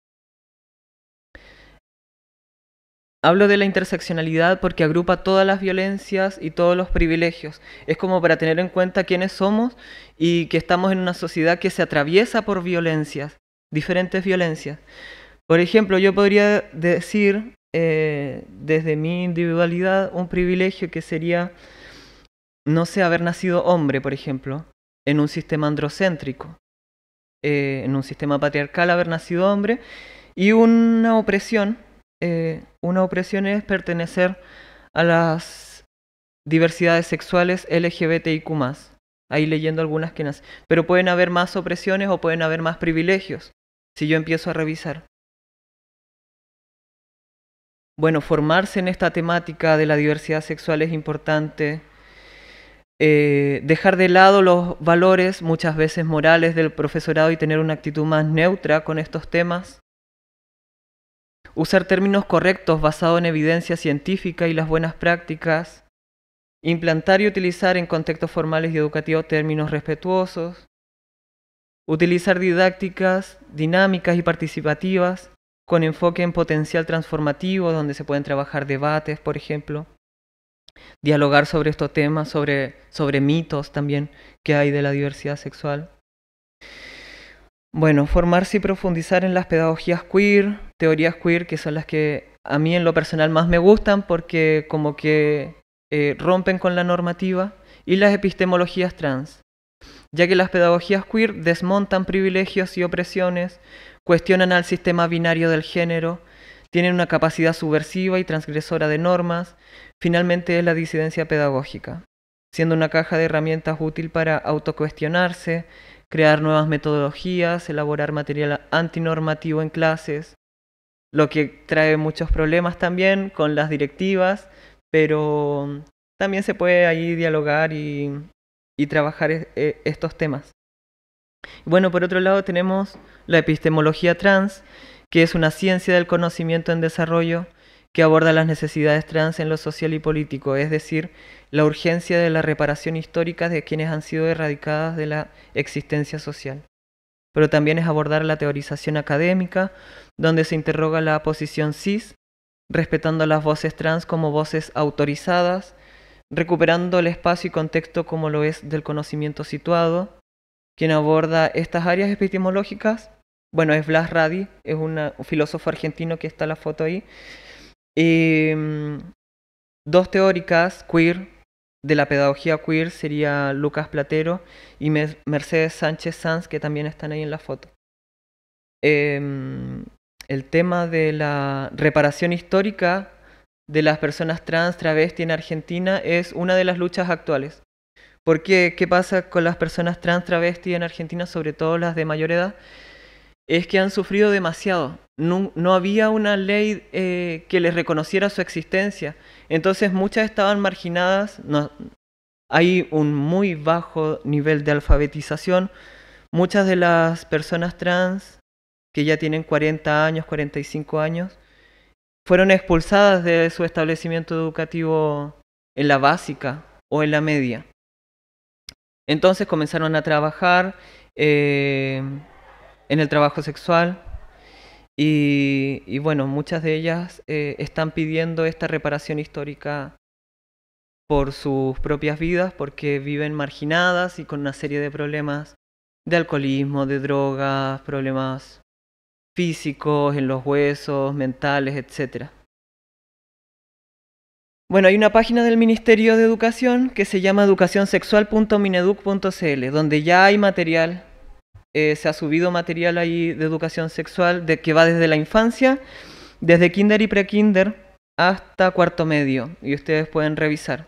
Hablo de la interseccionalidad porque agrupa todas las violencias y todos los privilegios. Es como para tener en cuenta quiénes somos y que estamos en una sociedad que se atraviesa por violencias, diferentes violencias. Por ejemplo, yo podría decir eh, desde mi individualidad un privilegio que sería, no sé, haber nacido hombre, por ejemplo, en un sistema androcéntrico, eh, en un sistema patriarcal, haber nacido hombre, y una opresión, eh, una opresión es pertenecer a las diversidades sexuales LGBTIQ ⁇ ahí leyendo algunas que nacen, pero pueden haber más opresiones o pueden haber más privilegios, si yo empiezo a revisar bueno, formarse en esta temática de la diversidad sexual es importante. Eh, dejar de lado los valores muchas veces morales del profesorado y tener una actitud más neutra con estos temas. Usar términos correctos basados en evidencia científica y las buenas prácticas. Implantar y utilizar en contextos formales y educativos términos respetuosos. Utilizar didácticas dinámicas y participativas con enfoque en potencial transformativo, donde se pueden trabajar debates, por ejemplo, dialogar sobre estos temas, sobre, sobre mitos también que hay de la diversidad sexual. Bueno, formarse y profundizar en las pedagogías queer, teorías queer, que son las que a mí en lo personal más me gustan porque como que eh, rompen con la normativa, y las epistemologías trans, ya que las pedagogías queer desmontan privilegios y opresiones, cuestionan al sistema binario del género, tienen una capacidad subversiva y transgresora de normas, finalmente es la disidencia pedagógica, siendo una caja de herramientas útil para autocuestionarse, crear nuevas metodologías, elaborar material antinormativo en clases, lo que trae muchos problemas también con las directivas, pero mm, también se puede ahí dialogar y, y trabajar e, e, estos temas. Bueno, por otro lado tenemos la epistemología trans, que es una ciencia del conocimiento en desarrollo que aborda las necesidades trans en lo social y político, es decir, la urgencia de la reparación histórica de quienes han sido erradicadas de la existencia social. Pero también es abordar la teorización académica, donde se interroga la posición cis, respetando las voces trans como voces autorizadas, recuperando el espacio y contexto como lo es del conocimiento situado, quien aborda estas áreas epistemológicas bueno, es Blas Radi, es un filósofo argentino que está en la foto ahí. Eh, dos teóricas queer de la pedagogía queer sería Lucas Platero y Mercedes Sánchez Sanz, que también están ahí en la foto. Em, el tema de la reparación histórica de las personas trans, travesti en Argentina es una de las luchas actuales. ¿Por qué? ¿Qué pasa con las personas trans, travesti en Argentina, sobre todo las de mayor edad? es que han sufrido demasiado. No, había una ley eh, que les reconociera su existencia. Entonces muchas estaban marginadas. hay un muy bajo nivel de alfabetización. Muchas de las personas trans que ya tienen 40 años, 45 años, fueron expulsadas de su establecimiento educativo en la básica o en la media. Entonces comenzaron a trabajar. Eh, en el trabajo sexual. Y, bueno, muchas de ellas eh, están pidiendo esta reparación histórica por sus propias vidas, porque viven marginadas y con una serie de problemas de alcoholismo, de drogas, problemas físicos, en los huesos, mentales, etc. Bueno, hay una página del Ministerio de Educación que se llama educaciónsexual.mineduc.cl, donde ya hay material eh, se ha subido material ahí de educación sexual de, que va desde la infancia, desde kinder y prekinder hasta cuarto medio, y ustedes pueden revisar.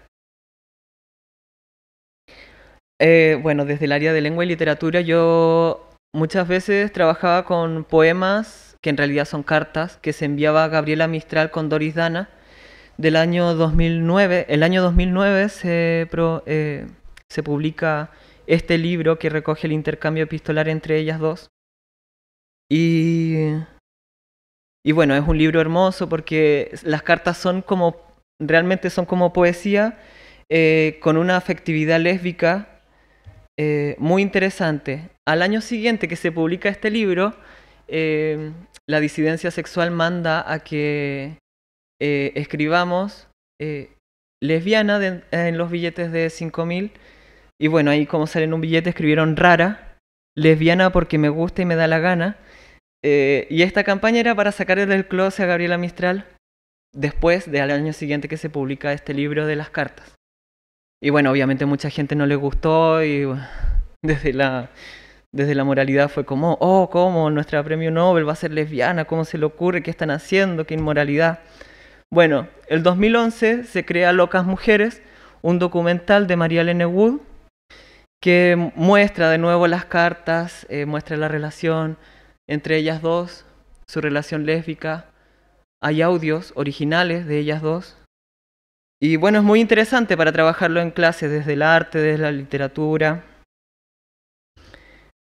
Eh, bueno, desde el área de lengua y literatura yo muchas veces trabajaba con poemas, que en realidad son cartas, que se enviaba a Gabriela Mistral con Doris Dana del año 2009. El año 2009 se, eh, se publica este libro que recoge el intercambio epistolar entre ellas dos. Y, bueno, es un libro hermoso porque las cartas son como, realmente son como poesía, eh, con una afectividad lésbica eh, muy interesante. Al año siguiente que se publica este libro, eh, la disidencia sexual manda a que escribamos lesbiana en los billetes de 5000 y bueno, ahí como salen un billete escribieron rara, lesbiana porque me gusta y me da la gana. Eh, y esta campaña era para sacar del closet a Gabriela Mistral después del año siguiente que se publica este libro de las cartas. Y bueno, obviamente mucha gente no le gustó y desde la, desde la moralidad fue como, oh, ¿cómo nuestra premio Nobel va a ser lesbiana? ¿Cómo se le ocurre? ¿Qué están haciendo? ¿Qué inmoralidad? Bueno, el 2011 se crea Locas Mujeres, un documental de María Lene Wood, que muestra de nuevo las cartas, eh, muestra la relación entre ellas dos, su relación lésbica. Hay audios originales de ellas dos. Y bueno, es muy interesante para trabajarlo en clase, desde el arte, desde la literatura.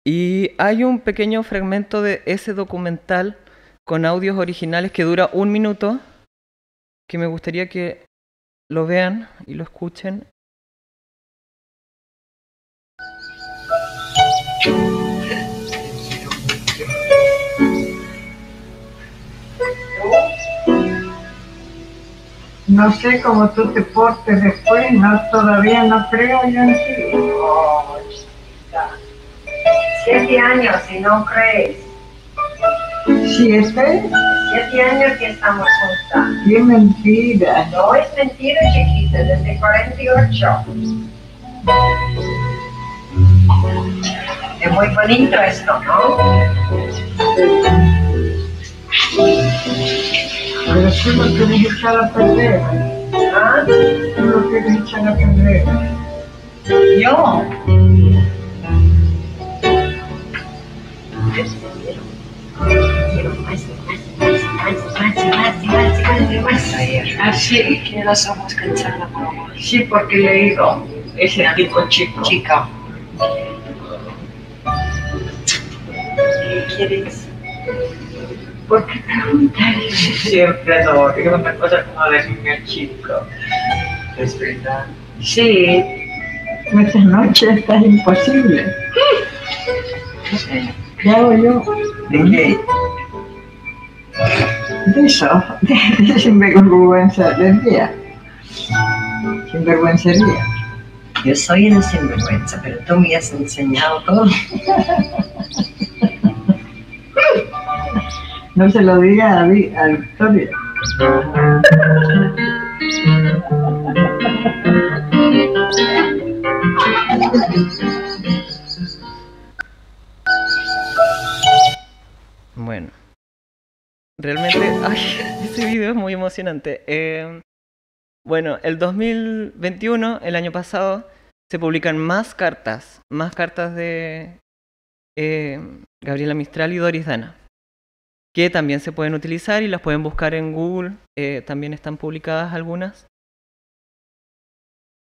Y hay un pequeño fragmento de ese documental con audios originales que dura un minuto, que me gustaría que lo vean y lo escuchen No sé cómo tú te portes después, no, todavía no creo yo en ti. Oh, Siete años si no crees. ¿Siete? Siete años que estamos juntas. ¡Qué mentira! No es mentira, chiquita, desde 48. Es muy bonito esto, ¿no? Pero tú no que echar a perder. ¿Ah? Tú no que echar a perder. Yo. Así que no somos cansadas por amor. Sí, porque le digo, es el tipo chico. Chica. ¿Qué quieres? ¿Por qué eso siempre todo? Es una cosa como de niño chico. Sí. Muchas noches está imposible. ¿Qué? hago yo? ¿De qué? De eso, de, de sinvergüenza del día. Yo soy una sinvergüenza, pero tú me has enseñado todo. No se lo diga a, mí, a Victoria. Bueno. Realmente, este video es muy emocionante. Eh, bueno, el 2021, el año pasado, se publican más cartas, más cartas de eh, Gabriela Mistral y Doris Dana que también se pueden utilizar y las pueden buscar en Google. Eh, también están publicadas algunas.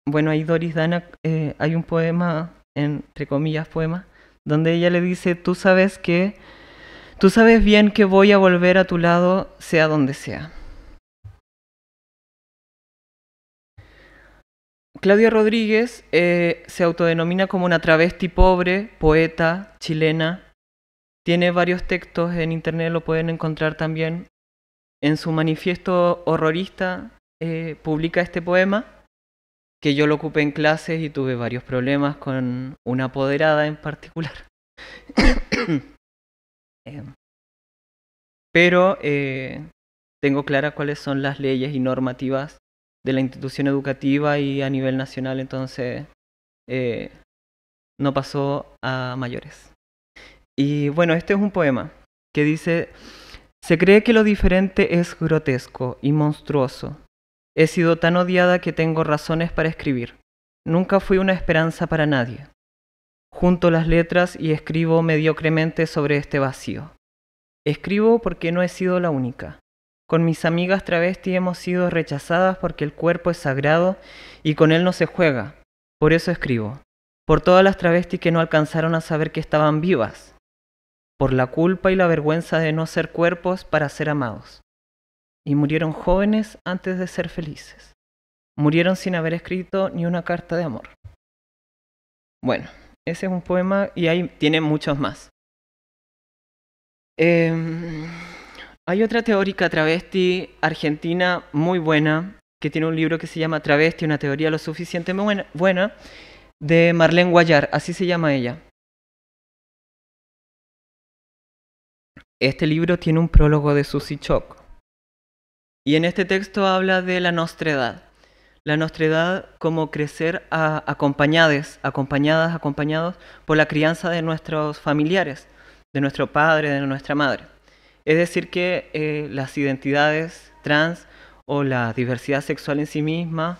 Bueno, hay Doris Dana, eh, hay un poema, entre comillas poema, donde ella le dice, tú sabes que, tú sabes bien que voy a volver a tu lado, sea donde sea. Claudia Rodríguez eh, se autodenomina como una travesti pobre, poeta, chilena, tiene varios textos en internet, lo pueden encontrar también. En su manifiesto horrorista eh, publica este poema, que yo lo ocupé en clases y tuve varios problemas con una apoderada en particular. Eh, pero eh, tengo claras cuáles son las leyes y normativas de la institución educativa y a nivel nacional, entonces no pasó a mayores. Y bueno, este es un poema que dice, se cree que lo diferente es grotesco y monstruoso. He sido tan odiada que tengo razones para escribir. Nunca fui una esperanza para nadie. Junto las letras y escribo mediocremente sobre este vacío. Escribo porque no he sido la única. Con mis amigas travesti hemos sido rechazadas porque el cuerpo es sagrado y con él no se juega. Por eso escribo. Por todas las travestis que no alcanzaron a saber que estaban vivas, por la culpa y la vergüenza de no ser cuerpos para ser amados. Y murieron jóvenes antes de ser felices. Murieron sin haber escrito ni una carta de amor. Bueno, ese es un poema y ahí tiene muchos más. Em, hay otra teórica travesti argentina muy buena que tiene un libro que se llama Travesti, una teoría lo suficientemente buena, buena de Marlene Guayar, así se llama ella. Este libro tiene un prólogo de Susi Choc. Y en este texto habla de la nostredad. La nostredad como crecer acompañadas, acompañados por la crianza de nuestros familiares, de nuestro padre, de nuestra madre. Es decir, que eh, las identidades trans o la diversidad sexual en sí misma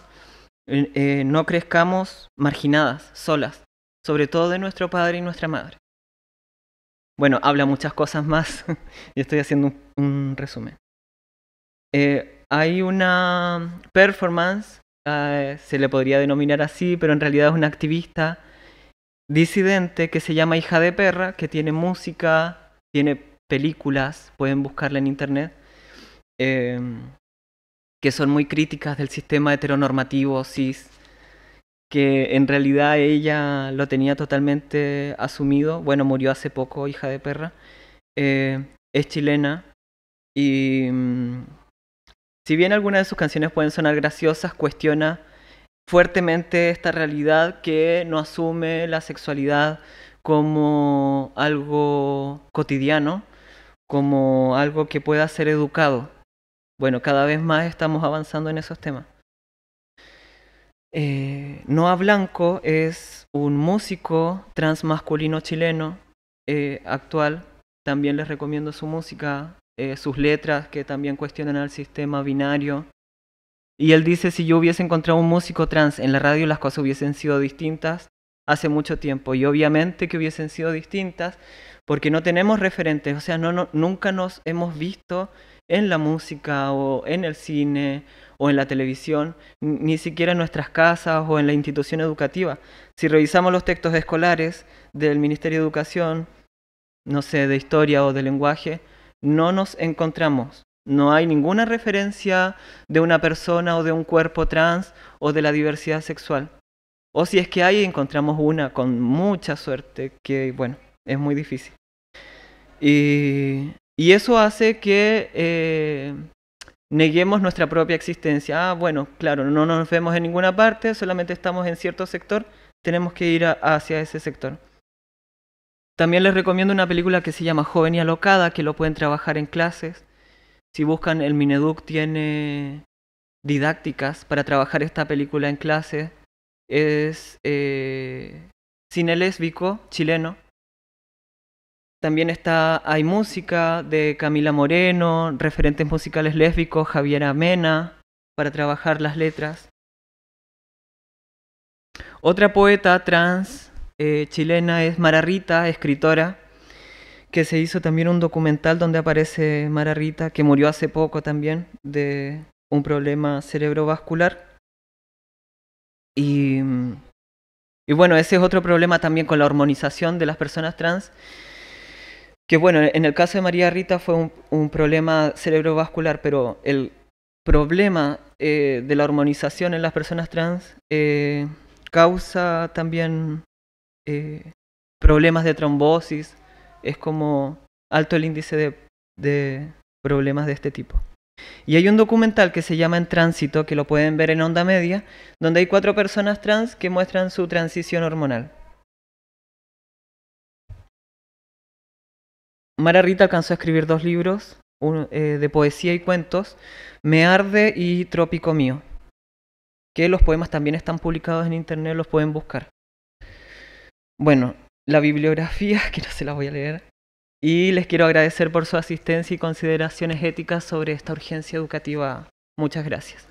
eh, eh, no crezcamos marginadas, solas, sobre todo de nuestro padre y nuestra madre. Bueno, habla muchas cosas más. y estoy haciendo un, resumen. Eh, hay una performance, ah, se le podría denominar así, pero en realidad es una activista disidente que se llama Hija de Perra, que tiene música, tiene películas, pueden buscarla en internet, eh, que son muy críticas del sistema heteronormativo cis que en realidad ella lo tenía totalmente asumido. Bueno, murió hace poco, hija de perra. Eh, es chilena y mm, si bien algunas de sus canciones pueden sonar graciosas, cuestiona fuertemente esta realidad que no asume la sexualidad como algo cotidiano, como algo que pueda ser educado. Bueno, cada vez más estamos avanzando en esos temas. Eh, Noah Blanco es un músico transmasculino chileno eh, actual. También les recomiendo su música, eh, sus letras que también cuestionan al sistema binario. Y él dice, si yo hubiese encontrado un músico trans en la radio, las cosas hubiesen sido distintas hace mucho tiempo. Y obviamente que hubiesen sido distintas porque no tenemos referentes. O sea, nunca nos hemos visto en la música o en el cine o en la televisión, ni siquiera en nuestras casas o en la institución educativa. Si revisamos los textos escolares del Ministerio de Educación, no sé, de historia o de lenguaje, no nos encontramos. No hay ninguna referencia de una persona o de un cuerpo trans o de la diversidad sexual. O si es que hay, encontramos una con mucha suerte, que bueno, es muy difícil. Y, eso hace que eh, neguemos nuestra propia existencia. Ah, bueno, claro, no nos vemos en ninguna parte, solamente estamos en cierto sector, tenemos que ir hacia ese sector. También les recomiendo una película que se llama Joven y Alocada, que lo pueden trabajar en clases. Si buscan, el Mineduc tiene didácticas para trabajar esta película en clase Es eh, cine lésbico chileno, también está Hay Música de Camila Moreno, referentes musicales lésbicos, Javiera Mena, para trabajar las letras. Otra poeta trans eh, chilena es Mara Rita, escritora, que se hizo también un documental donde aparece Mara Rita, que murió hace poco también de un problema cerebrovascular. Y, y bueno, ese es otro problema también con la hormonización de las personas trans que bueno, en el caso de María Rita fue un, problema cerebrovascular, pero el problema eh, de la hormonización en las personas trans eh, causa también eh, problemas de trombosis. Es como alto el índice de problemas de este tipo. Y hay un documental que se llama En Tránsito, que lo pueden ver en Onda Media, donde hay cuatro personas trans que muestran su transición hormonal. Mara Rita alcanzó a escribir dos libros eh, de poesía y cuentos, Me Arde y Trópico Mío, que los poemas también están publicados en internet, los pueden buscar. Bueno, la bibliografía, que no se la voy a leer, y les quiero agradecer por su asistencia y consideraciones éticas sobre esta urgencia educativa. Muchas gracias.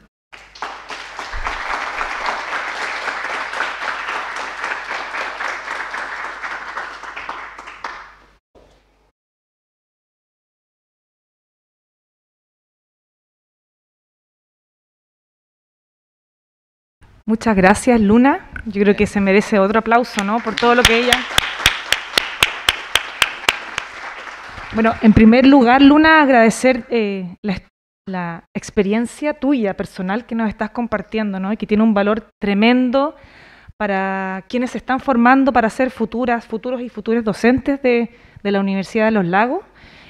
Muchas gracias, Luna. Yo creo que se merece otro aplauso, ¿no? Por todo lo que ella. Bueno, en primer lugar, Luna, agradecer eh, la, experiencia tuya, personal, que nos estás compartiendo, ¿no? Y que tiene un valor tremendo para quienes se están formando para ser futuras, futuros y futuras docentes de, de la Universidad de los Lagos.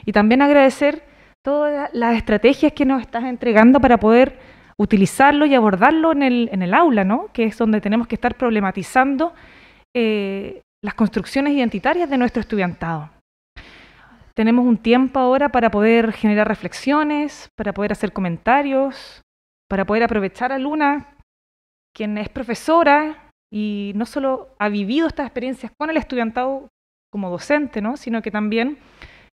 Y también agradecer todas las estrategias que nos estás entregando para poder utilizarlo y abordarlo en el, en aula, que es donde tenemos que estar problematizando eh, las construcciones identitarias de nuestro estudiantado. Tenemos un tiempo ahora para poder generar reflexiones, para poder hacer comentarios, para poder aprovechar a Luna, quien es profesora y no solo ha vivido estas experiencias con el estudiantado como docente, sino que también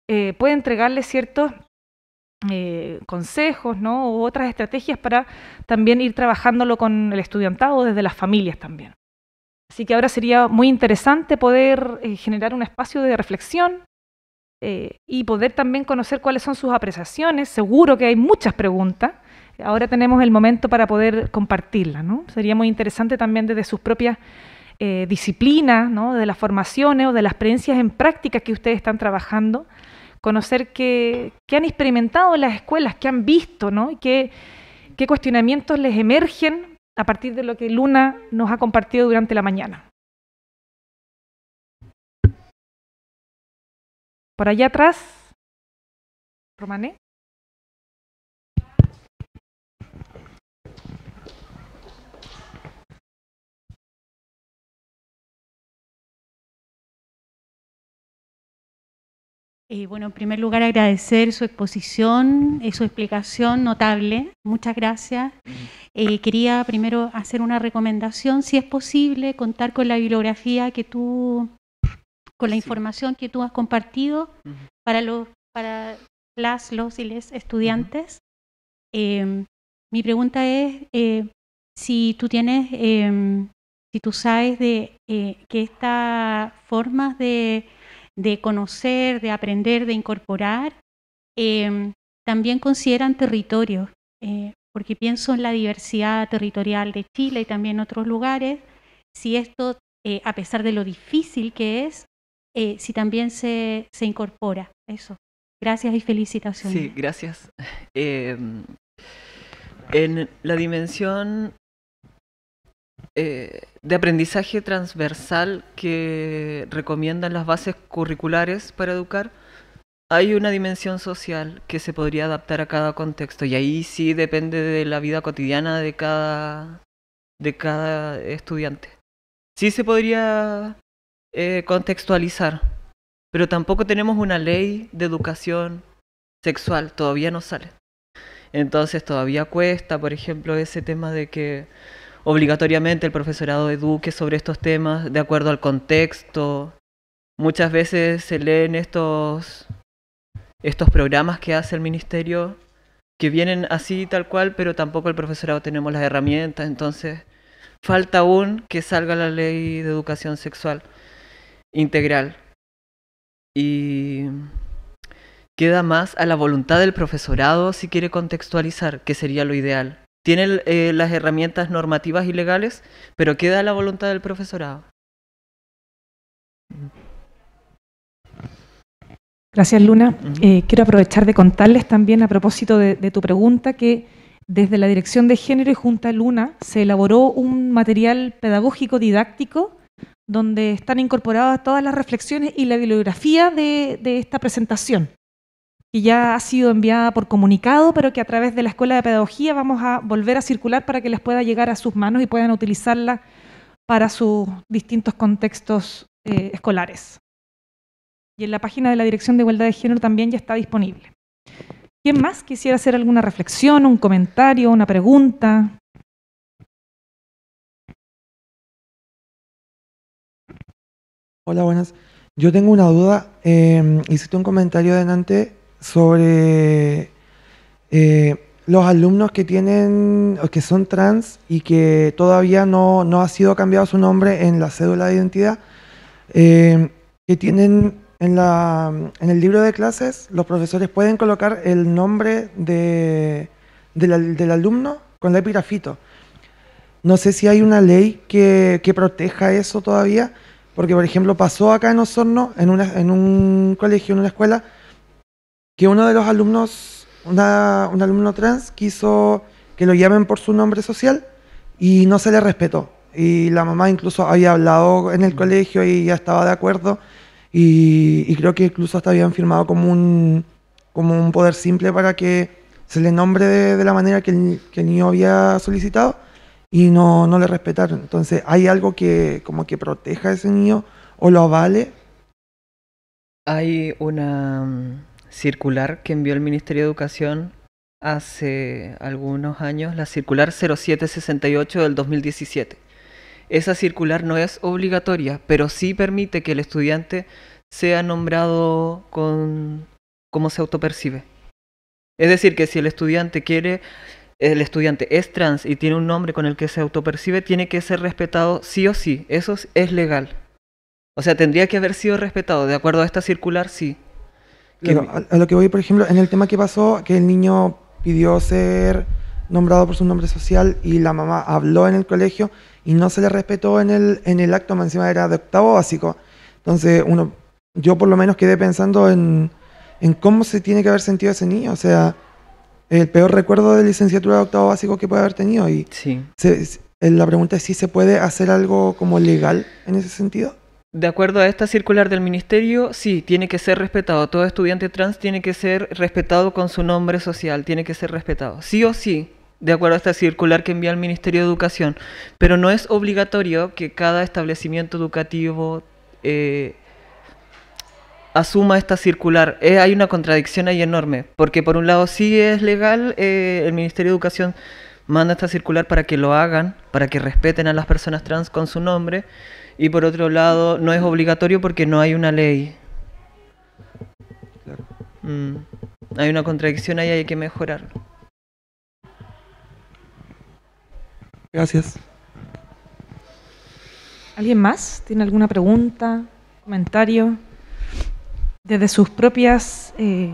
eh, puede entregarle ciertos eh, consejos, ¿no? U otras estrategias para también ir trabajándolo con el estudiantado desde las familias también. Así que ahora sería muy interesante poder eh, generar un espacio de reflexión eh, y poder también conocer cuáles son sus apreciaciones. Seguro que hay muchas preguntas. Ahora tenemos el momento para poder compartirlas, ¿no? Sería muy interesante también desde sus propias disciplinas, ¿no? De las formaciones o de las experiencias en prácticas que ustedes están trabajando conocer qué, han experimentado las escuelas, qué han visto, ¿no? Y qué, qué cuestionamientos les emergen a partir de lo que Luna nos ha compartido durante la mañana. Por allá atrás, Romané. Eh, bueno, en primer lugar agradecer su exposición, eh, su explicación notable. Muchas gracias. Eh, quería primero hacer una recomendación, si es posible, contar con la bibliografía que tú, con la información que tú has compartido para los, para las, los y les estudiantes. Em, mi pregunta es si tú tienes, em, si tú sabes de que estas formas de de conocer, de aprender, de incorporar, em, también consideran territorios, eh, porque pienso en la diversidad territorial de Chile y también otros lugares, si esto, eh, a pesar de lo difícil que es, eh, si también se, se, incorpora eso. Gracias y felicitaciones. Sí, gracias. Em, en la dimensión eh, de aprendizaje transversal que recomiendan las bases curriculares para educar, hay una dimensión social que se podría adaptar a cada contexto y ahí sí depende de la vida cotidiana de cada, de cada estudiante. Sí se podría eh, contextualizar, pero tampoco tenemos una ley de educación sexual, todavía no sale. Entonces todavía cuesta, por ejemplo, ese tema de que obligatoriamente el profesorado eduque sobre estos temas de acuerdo al contexto. Muchas veces se leen estos, estos programas que hace el ministerio que vienen así tal cual, pero tampoco el profesorado tenemos las herramientas, entonces falta aún que salga la ley de educación sexual integral. Y queda más a la voluntad del profesorado si quiere contextualizar, que sería lo ideal tiene eh, las herramientas normativas y legales, pero queda la voluntad del profesorado. Gracias, Luna. Eh, quiero aprovechar de contarles también a propósito de, tu pregunta que desde la Dirección de Género y Junta Luna se elaboró un material pedagógico didáctico donde están incorporadas todas las reflexiones y la bibliografía de esta presentación que ya ha sido enviada por comunicado, pero que a través de la Escuela de Pedagogía vamos a volver a circular para que les pueda llegar a sus manos y puedan utilizarla para sus distintos contextos eh, escolares. Y en la página de la Dirección de Igualdad de Género también ya está disponible. ¿Quién más quisiera hacer alguna reflexión, un comentario, una pregunta? Hola, buenas. Yo tengo una duda. Eh, hiciste un comentario delante sobre eh, los alumnos que tienen que son trans y que todavía no, ha sido cambiado su nombre en la cédula de identidad, eh, que tienen en, el libro de clases, los profesores pueden colocar el nombre del alumno con la epigrafito. No sé si hay una ley que, proteja eso todavía, porque por ejemplo pasó acá en Osorno, en un colegio, en una escuela, que uno de los alumnos, un alumno trans, quiso que lo llamen por su nombre social y no se le respetó. Y la mamá incluso había hablado en el mm. colegio y ya estaba de acuerdo y, creo que incluso hasta habían firmado como un, como un poder simple para que se le nombre de, la manera que el, niño había solicitado y no, no le respetaron. Entonces, ¿hay algo que como que proteja a ese niño o lo avale? Hay una circular que envió el Ministerio de Educación hace algunos años, la circular 0768 del 2017. Esa circular no es obligatoria, pero sí permite que el estudiante sea nombrado con cómo se autopercibe. Es decir, que si el estudiante quiere, el estudiante es trans y tiene un nombre con el que se autopercibe, tiene que ser respetado sí o sí. Eso es legal. O sea, tendría que haber sido respetado. De acuerdo a esta circular, sí a, lo que voy, por ejemplo, en el tema que pasó, que el niño pidió ser nombrado por su nombre social y la mamá habló en el colegio y no se le respetó en el, en el acto, más encima era de octavo básico. Entonces, uno, yo por lo menos quedé pensando en, cómo se tiene que haber sentido ese niño. O sea, el peor recuerdo de licenciatura de octavo básico que puede haber tenido. Y la pregunta es si se puede hacer algo como legal en ese sentido. De acuerdo a esta circular del ministerio, sí, tiene que ser respetado. Todo estudiante trans tiene que ser respetado con su nombre social, tiene que ser respetado. Sí o sí, de acuerdo a esta circular que envía el Ministerio de Educación. Pero no es obligatorio que cada establecimiento educativo eh, asuma esta circular. Eh, hay una contradicción ahí enorme, porque por un lado sí es legal, eh, el Ministerio de Educación manda esta circular para que lo hagan, para que respeten a las personas trans con su nombre y por otro lado no es obligatorio porque no hay una ley. Mm. Hay una contradicción ahí, hay que mejorar. Gracias. ¿Alguien más tiene alguna pregunta, comentario? Desde sus propias eh,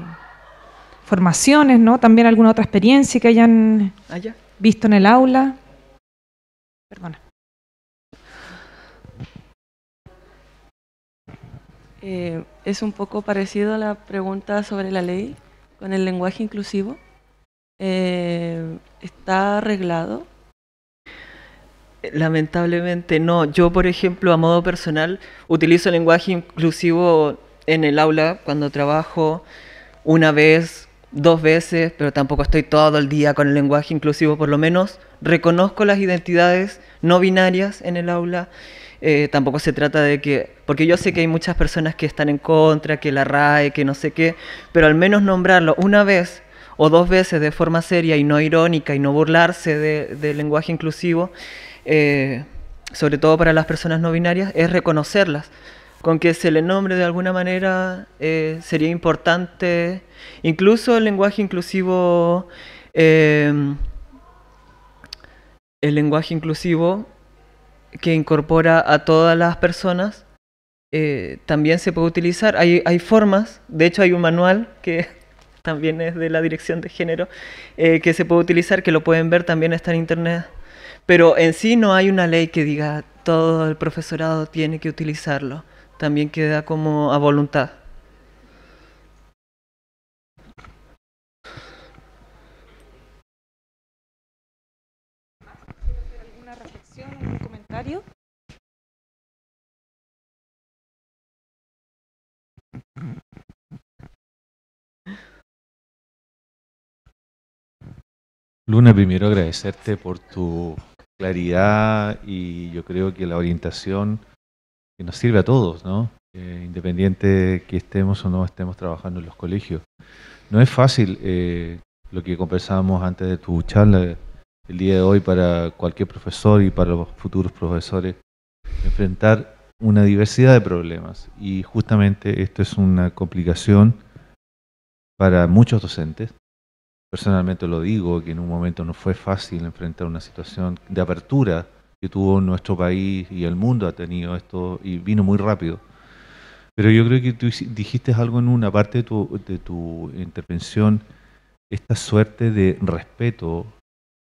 formaciones, ¿no? También alguna otra experiencia que hayan ah, visto en el aula. Perdona. Eh, es un poco parecido a la pregunta sobre la ley con el lenguaje inclusivo. Eh, ¿Está arreglado? Lamentablemente no. Yo, por ejemplo, a modo personal, utilizo el lenguaje inclusivo en el aula cuando trabajo una vez, dos veces, pero tampoco estoy todo el día con el lenguaje inclusivo, por lo menos reconozco las identidades no binarias en el aula eh, tampoco se trata de que, porque yo sé que hay muchas personas que están en contra, que la RAE, que no sé qué, pero al menos nombrarlo una vez o dos veces de forma seria y no irónica y no burlarse del de lenguaje inclusivo, eh, sobre todo para las personas no binarias, es reconocerlas. Con que se le nombre de alguna manera eh, sería importante, incluso el lenguaje inclusivo, el lenguaje inclusivo que incorpora a todas las personas, eh, también se puede utilizar. Hay, hay, formas, de hecho hay un manual que también es de la dirección de género, eh, que se puede utilizar, que lo pueden ver, también está en internet. Pero en sí no hay una ley que diga todo el profesorado tiene que utilizarlo, también queda como a voluntad. Luna, primero agradecerte por tu claridad y yo creo que la orientación que nos sirve a todos, ¿no? Eh, independiente que estemos o no estemos trabajando en los colegios. No es fácil eh, lo que conversábamos antes de tu charla, el día de hoy para cualquier profesor y para los futuros profesores, enfrentar una diversidad de problemas. Y justamente esto es una complicación para muchos docentes. Personalmente lo digo, que en un momento no fue fácil enfrentar una situación de apertura que tuvo nuestro país y el mundo ha tenido esto y vino muy rápido. Pero yo creo que tú dijiste algo en una parte de tu, de tu intervención, esta suerte de respeto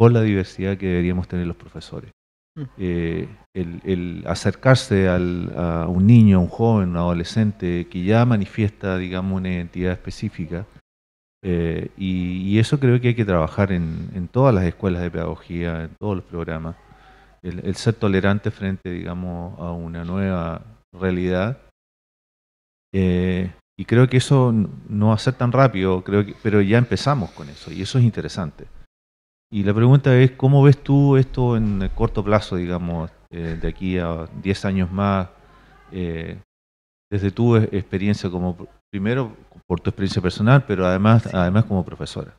por la diversidad que deberíamos tener los profesores. Mm. Eh, el, acercarse a un niño, a un joven, un adolescente que ya manifiesta, digamos, una identidad específica. Eh, y, eso creo que hay que trabajar en, todas las escuelas de pedagogía, en todos los programas. El, ser tolerante frente, digamos, a una nueva realidad. Eh, y creo que eso no va a ser tan rápido, creo pero ya empezamos con eso y eso es interesante. Y la pregunta es, ¿cómo ves tú esto en el corto plazo, digamos, eh, de aquí a 10 años más, eh, desde tu e-, experiencia como, primero por tu experiencia personal, pero además, además como profesora?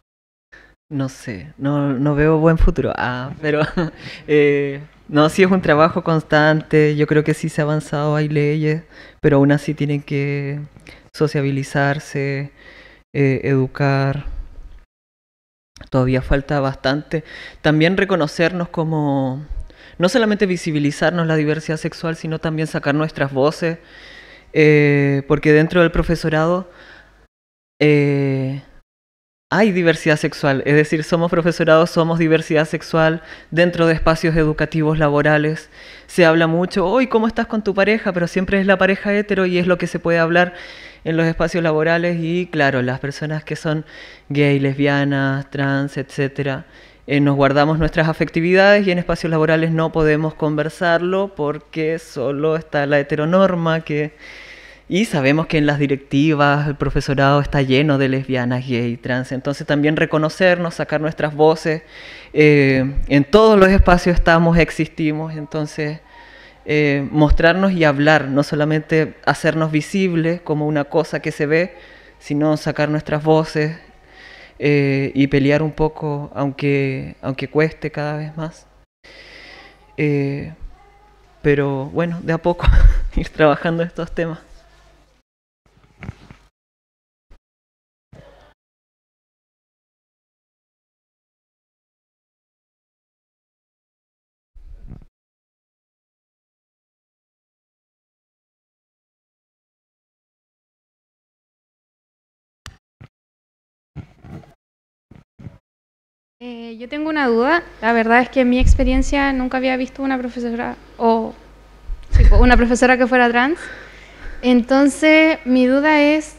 No sé, no, veo buen futuro, ah, pero eh, no, sí es un trabajo constante, yo creo que sí se ha avanzado, hay leyes, pero aún así tienen que sociabilizarse, educar Todavía falta bastante. También reconocernos como, no solamente visibilizarnos la diversidad sexual, sino también sacar nuestras voces, eh, porque dentro del profesorado eh, hay diversidad sexual, es decir, somos profesorados, somos diversidad sexual dentro de espacios educativos laborales. Se habla mucho, hoy, ¿cómo estás con tu pareja? Pero siempre es la pareja hetero y es lo que se puede hablar en los espacios laborales y claro, las personas que son gay, lesbianas, trans, etcétera, eh, nos guardamos nuestras afectividades y en espacios laborales no podemos conversarlo porque solo está la heteronorma que y sabemos que en las directivas el profesorado está lleno de lesbianas, gay, trans. Entonces también reconocernos, sacar nuestras voces. Eh, en todos los espacios estamos, existimos. Entonces eh, mostrarnos y hablar, no solamente hacernos visibles como una cosa que se ve, sino sacar nuestras voces eh, y pelear un poco, aunque, aunque cueste cada vez más. Eh, pero bueno, de a poco ir trabajando estos temas. Eh, yo tengo una duda. La verdad es que en mi experiencia nunca había visto una profesora o una profesora que fuera trans. Entonces, mi duda es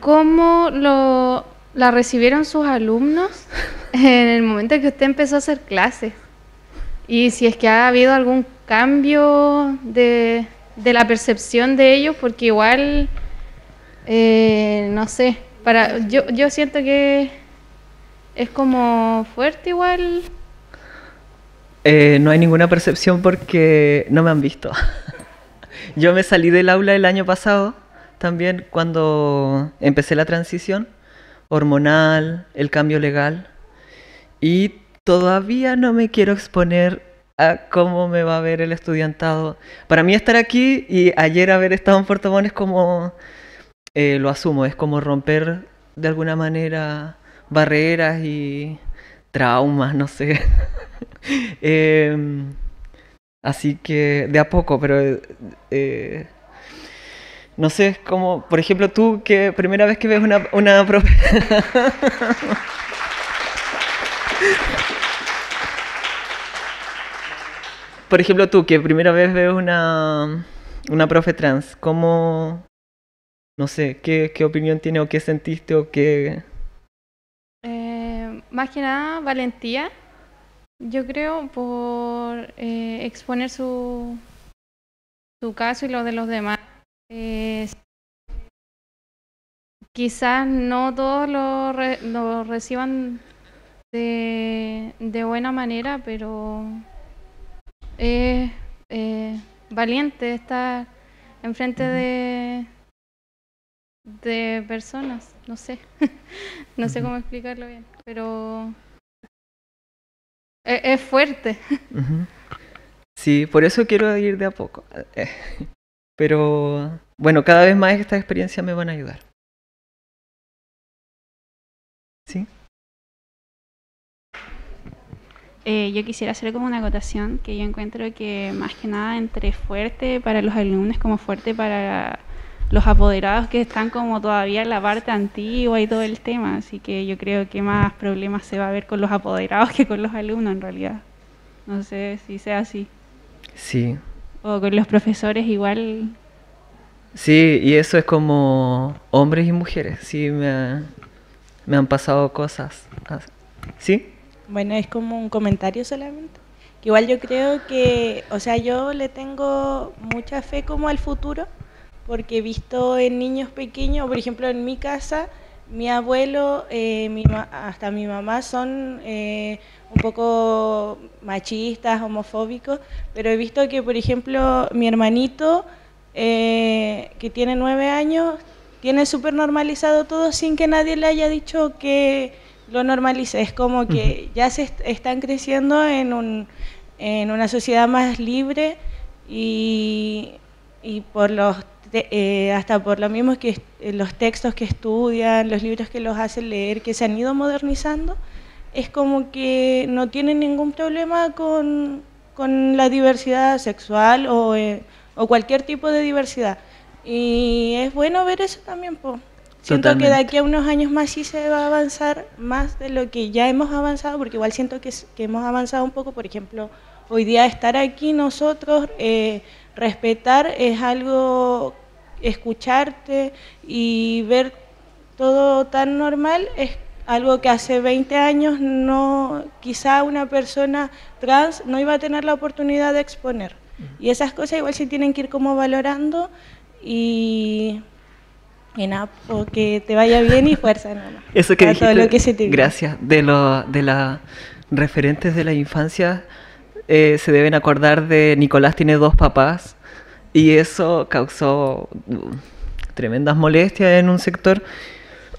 cómo lo, la recibieron sus alumnos en el momento en que usted empezó a hacer clases. Y si es que ha habido algún cambio de, la percepción de ellos, porque igual, eh, no sé, para yo, yo siento que ¿Es como fuerte igual? Eh, no hay ninguna percepción porque no me han visto. Yo me salí del aula el año pasado, también cuando empecé la transición hormonal, el cambio legal, y todavía no me quiero exponer a cómo me va a ver el estudiantado. Para mí estar aquí y ayer haber estado en Puerto Montt es como, eh, lo asumo, es como romper de alguna manera barreras y traumas, no sé. Em, así que de a poco, pero eh, no sé, cómo como, por ejemplo, tú que primera vez que ves una, una por ejemplo, tú que primera vez ves una, una profe trans, ¿cómo, no sé, qué, qué opinión tienes o qué sentiste o qué más que nada valentía, yo creo, por eh, exponer su, su caso y lo de los demás. quizás no todos lo, reciban de, de, buena manera, pero es eh, valiente estar enfrente de de personas, no sé, no sé cómo explicarlo bien, pero e, es, fuerte. Sí, por eso quiero ir de a poco. Eh, pero bueno, cada vez más estas experiencias me van a ayudar. ¿Sí? Eh, yo quisiera hacer como una acotación que yo encuentro que más que nada entre fuerte para los alumnos como fuerte para los apoderados que están como todavía en la parte antigua y todo el tema, así que yo creo que más problemas se va a ver con los apoderados que con los alumnos en realidad. No sé si sea así. Sí. O con los profesores igual. Sí, y eso es como hombres y mujeres, sí, me, me han pasado cosas. Ah, ¿Sí? Bueno, es como un comentario solamente. Que igual yo creo que, o sea, yo le tengo mucha fe como al futuro porque he visto en niños pequeños, por ejemplo, en mi casa, mi abuelo, eh, hasta mi mamá son eh, un poco machistas, homofóbicos, pero he visto que, por ejemplo, mi hermanito, eh, que tiene nueve años, tiene súper normalizado todo sin que nadie le haya dicho que lo normalice. Es como que ya se están creciendo en, una sociedad más libre y, y por los eh, hasta por lo mismo que eh, los textos que estudian, los libros que los hacen leer, que se han ido modernizando, es como que no tienen ningún problema con, con la diversidad sexual o, eh, o, cualquier tipo de diversidad. Y es bueno ver eso también. Po. Siento que de aquí a unos años más sí se va a avanzar más de lo que ya hemos avanzado, porque igual siento que, hemos avanzado un poco, por ejemplo, hoy día estar aquí nosotros... Respetar es algo, escucharte y ver todo tan normal es algo que hace 20 años no, quizá una persona trans no iba a tener la oportunidad de exponer. Y esas cosas igual se tienen que ir como valorando y, en nada, que te vaya bien y fuerza no. Eso que, dijiste, lo que Gracias. De, lo, de las referentes de la infancia, eh, se deben acordar de Nicolás tiene dos papás y eso causó uh, tremendas molestias en un sector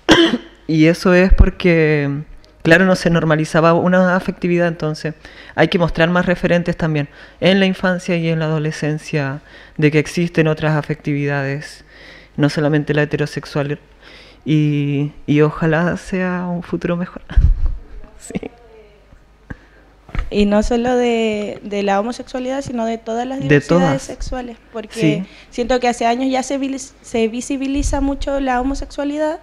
y eso es porque, claro, no se normalizaba una afectividad, entonces hay que mostrar más referentes también en la infancia y en la adolescencia de que existen otras afectividades, no solamente la heterosexual. Y, y ojalá sea un futuro mejor. sí. Y no solo de, la homosexualidad, sino de todas las diversidades sexuales, porque siento que hace años ya se, se visibiliza mucho la homosexualidad,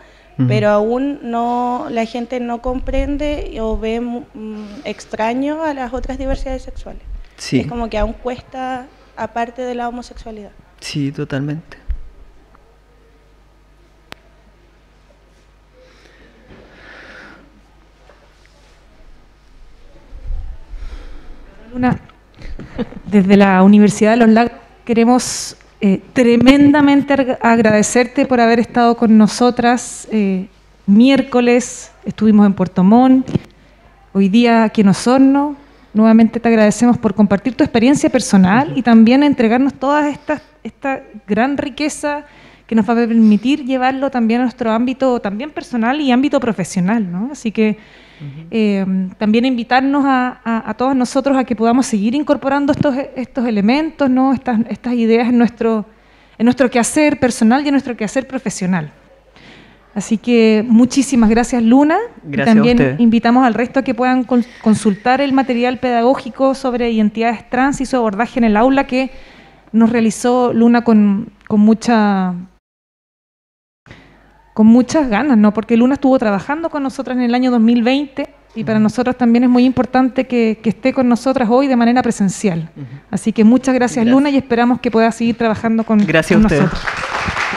pero aún no la gente no comprende o ve mm, extraño a las otras diversidades sexuales. Es como que aún cuesta aparte de la homosexualidad. Sí, totalmente. desde la Universidad de los Lagos queremos eh, tremendamente agradecerte por haber estado con nosotras. Eh, miércoles estuvimos en Puerto Montt, hoy día aquí en Osorno. Nuevamente te agradecemos por compartir tu experiencia personal y también entregarnos toda esta, esta gran riqueza que nos va a permitir llevarlo también a nuestro ámbito también personal y ámbito profesional, Así que eh, también invitarnos a, todos nosotros a que podamos seguir incorporando estos, estos elementos, ¿no? estas, estas ideas en nuestro, en nuestro quehacer personal y en nuestro quehacer profesional. Así que muchísimas gracias Luna. Gracias también invitamos al resto a que puedan consultar el material pedagógico sobre identidades trans y su abordaje en el aula que nos realizó Luna con, con mucha con muchas ganas, ¿no? Porque Luna estuvo trabajando con nosotras en el año 2020 y para nosotros también es muy importante que, esté con nosotras hoy de manera presencial. Así que muchas gracias, Luna y esperamos que pueda seguir trabajando con, gracias a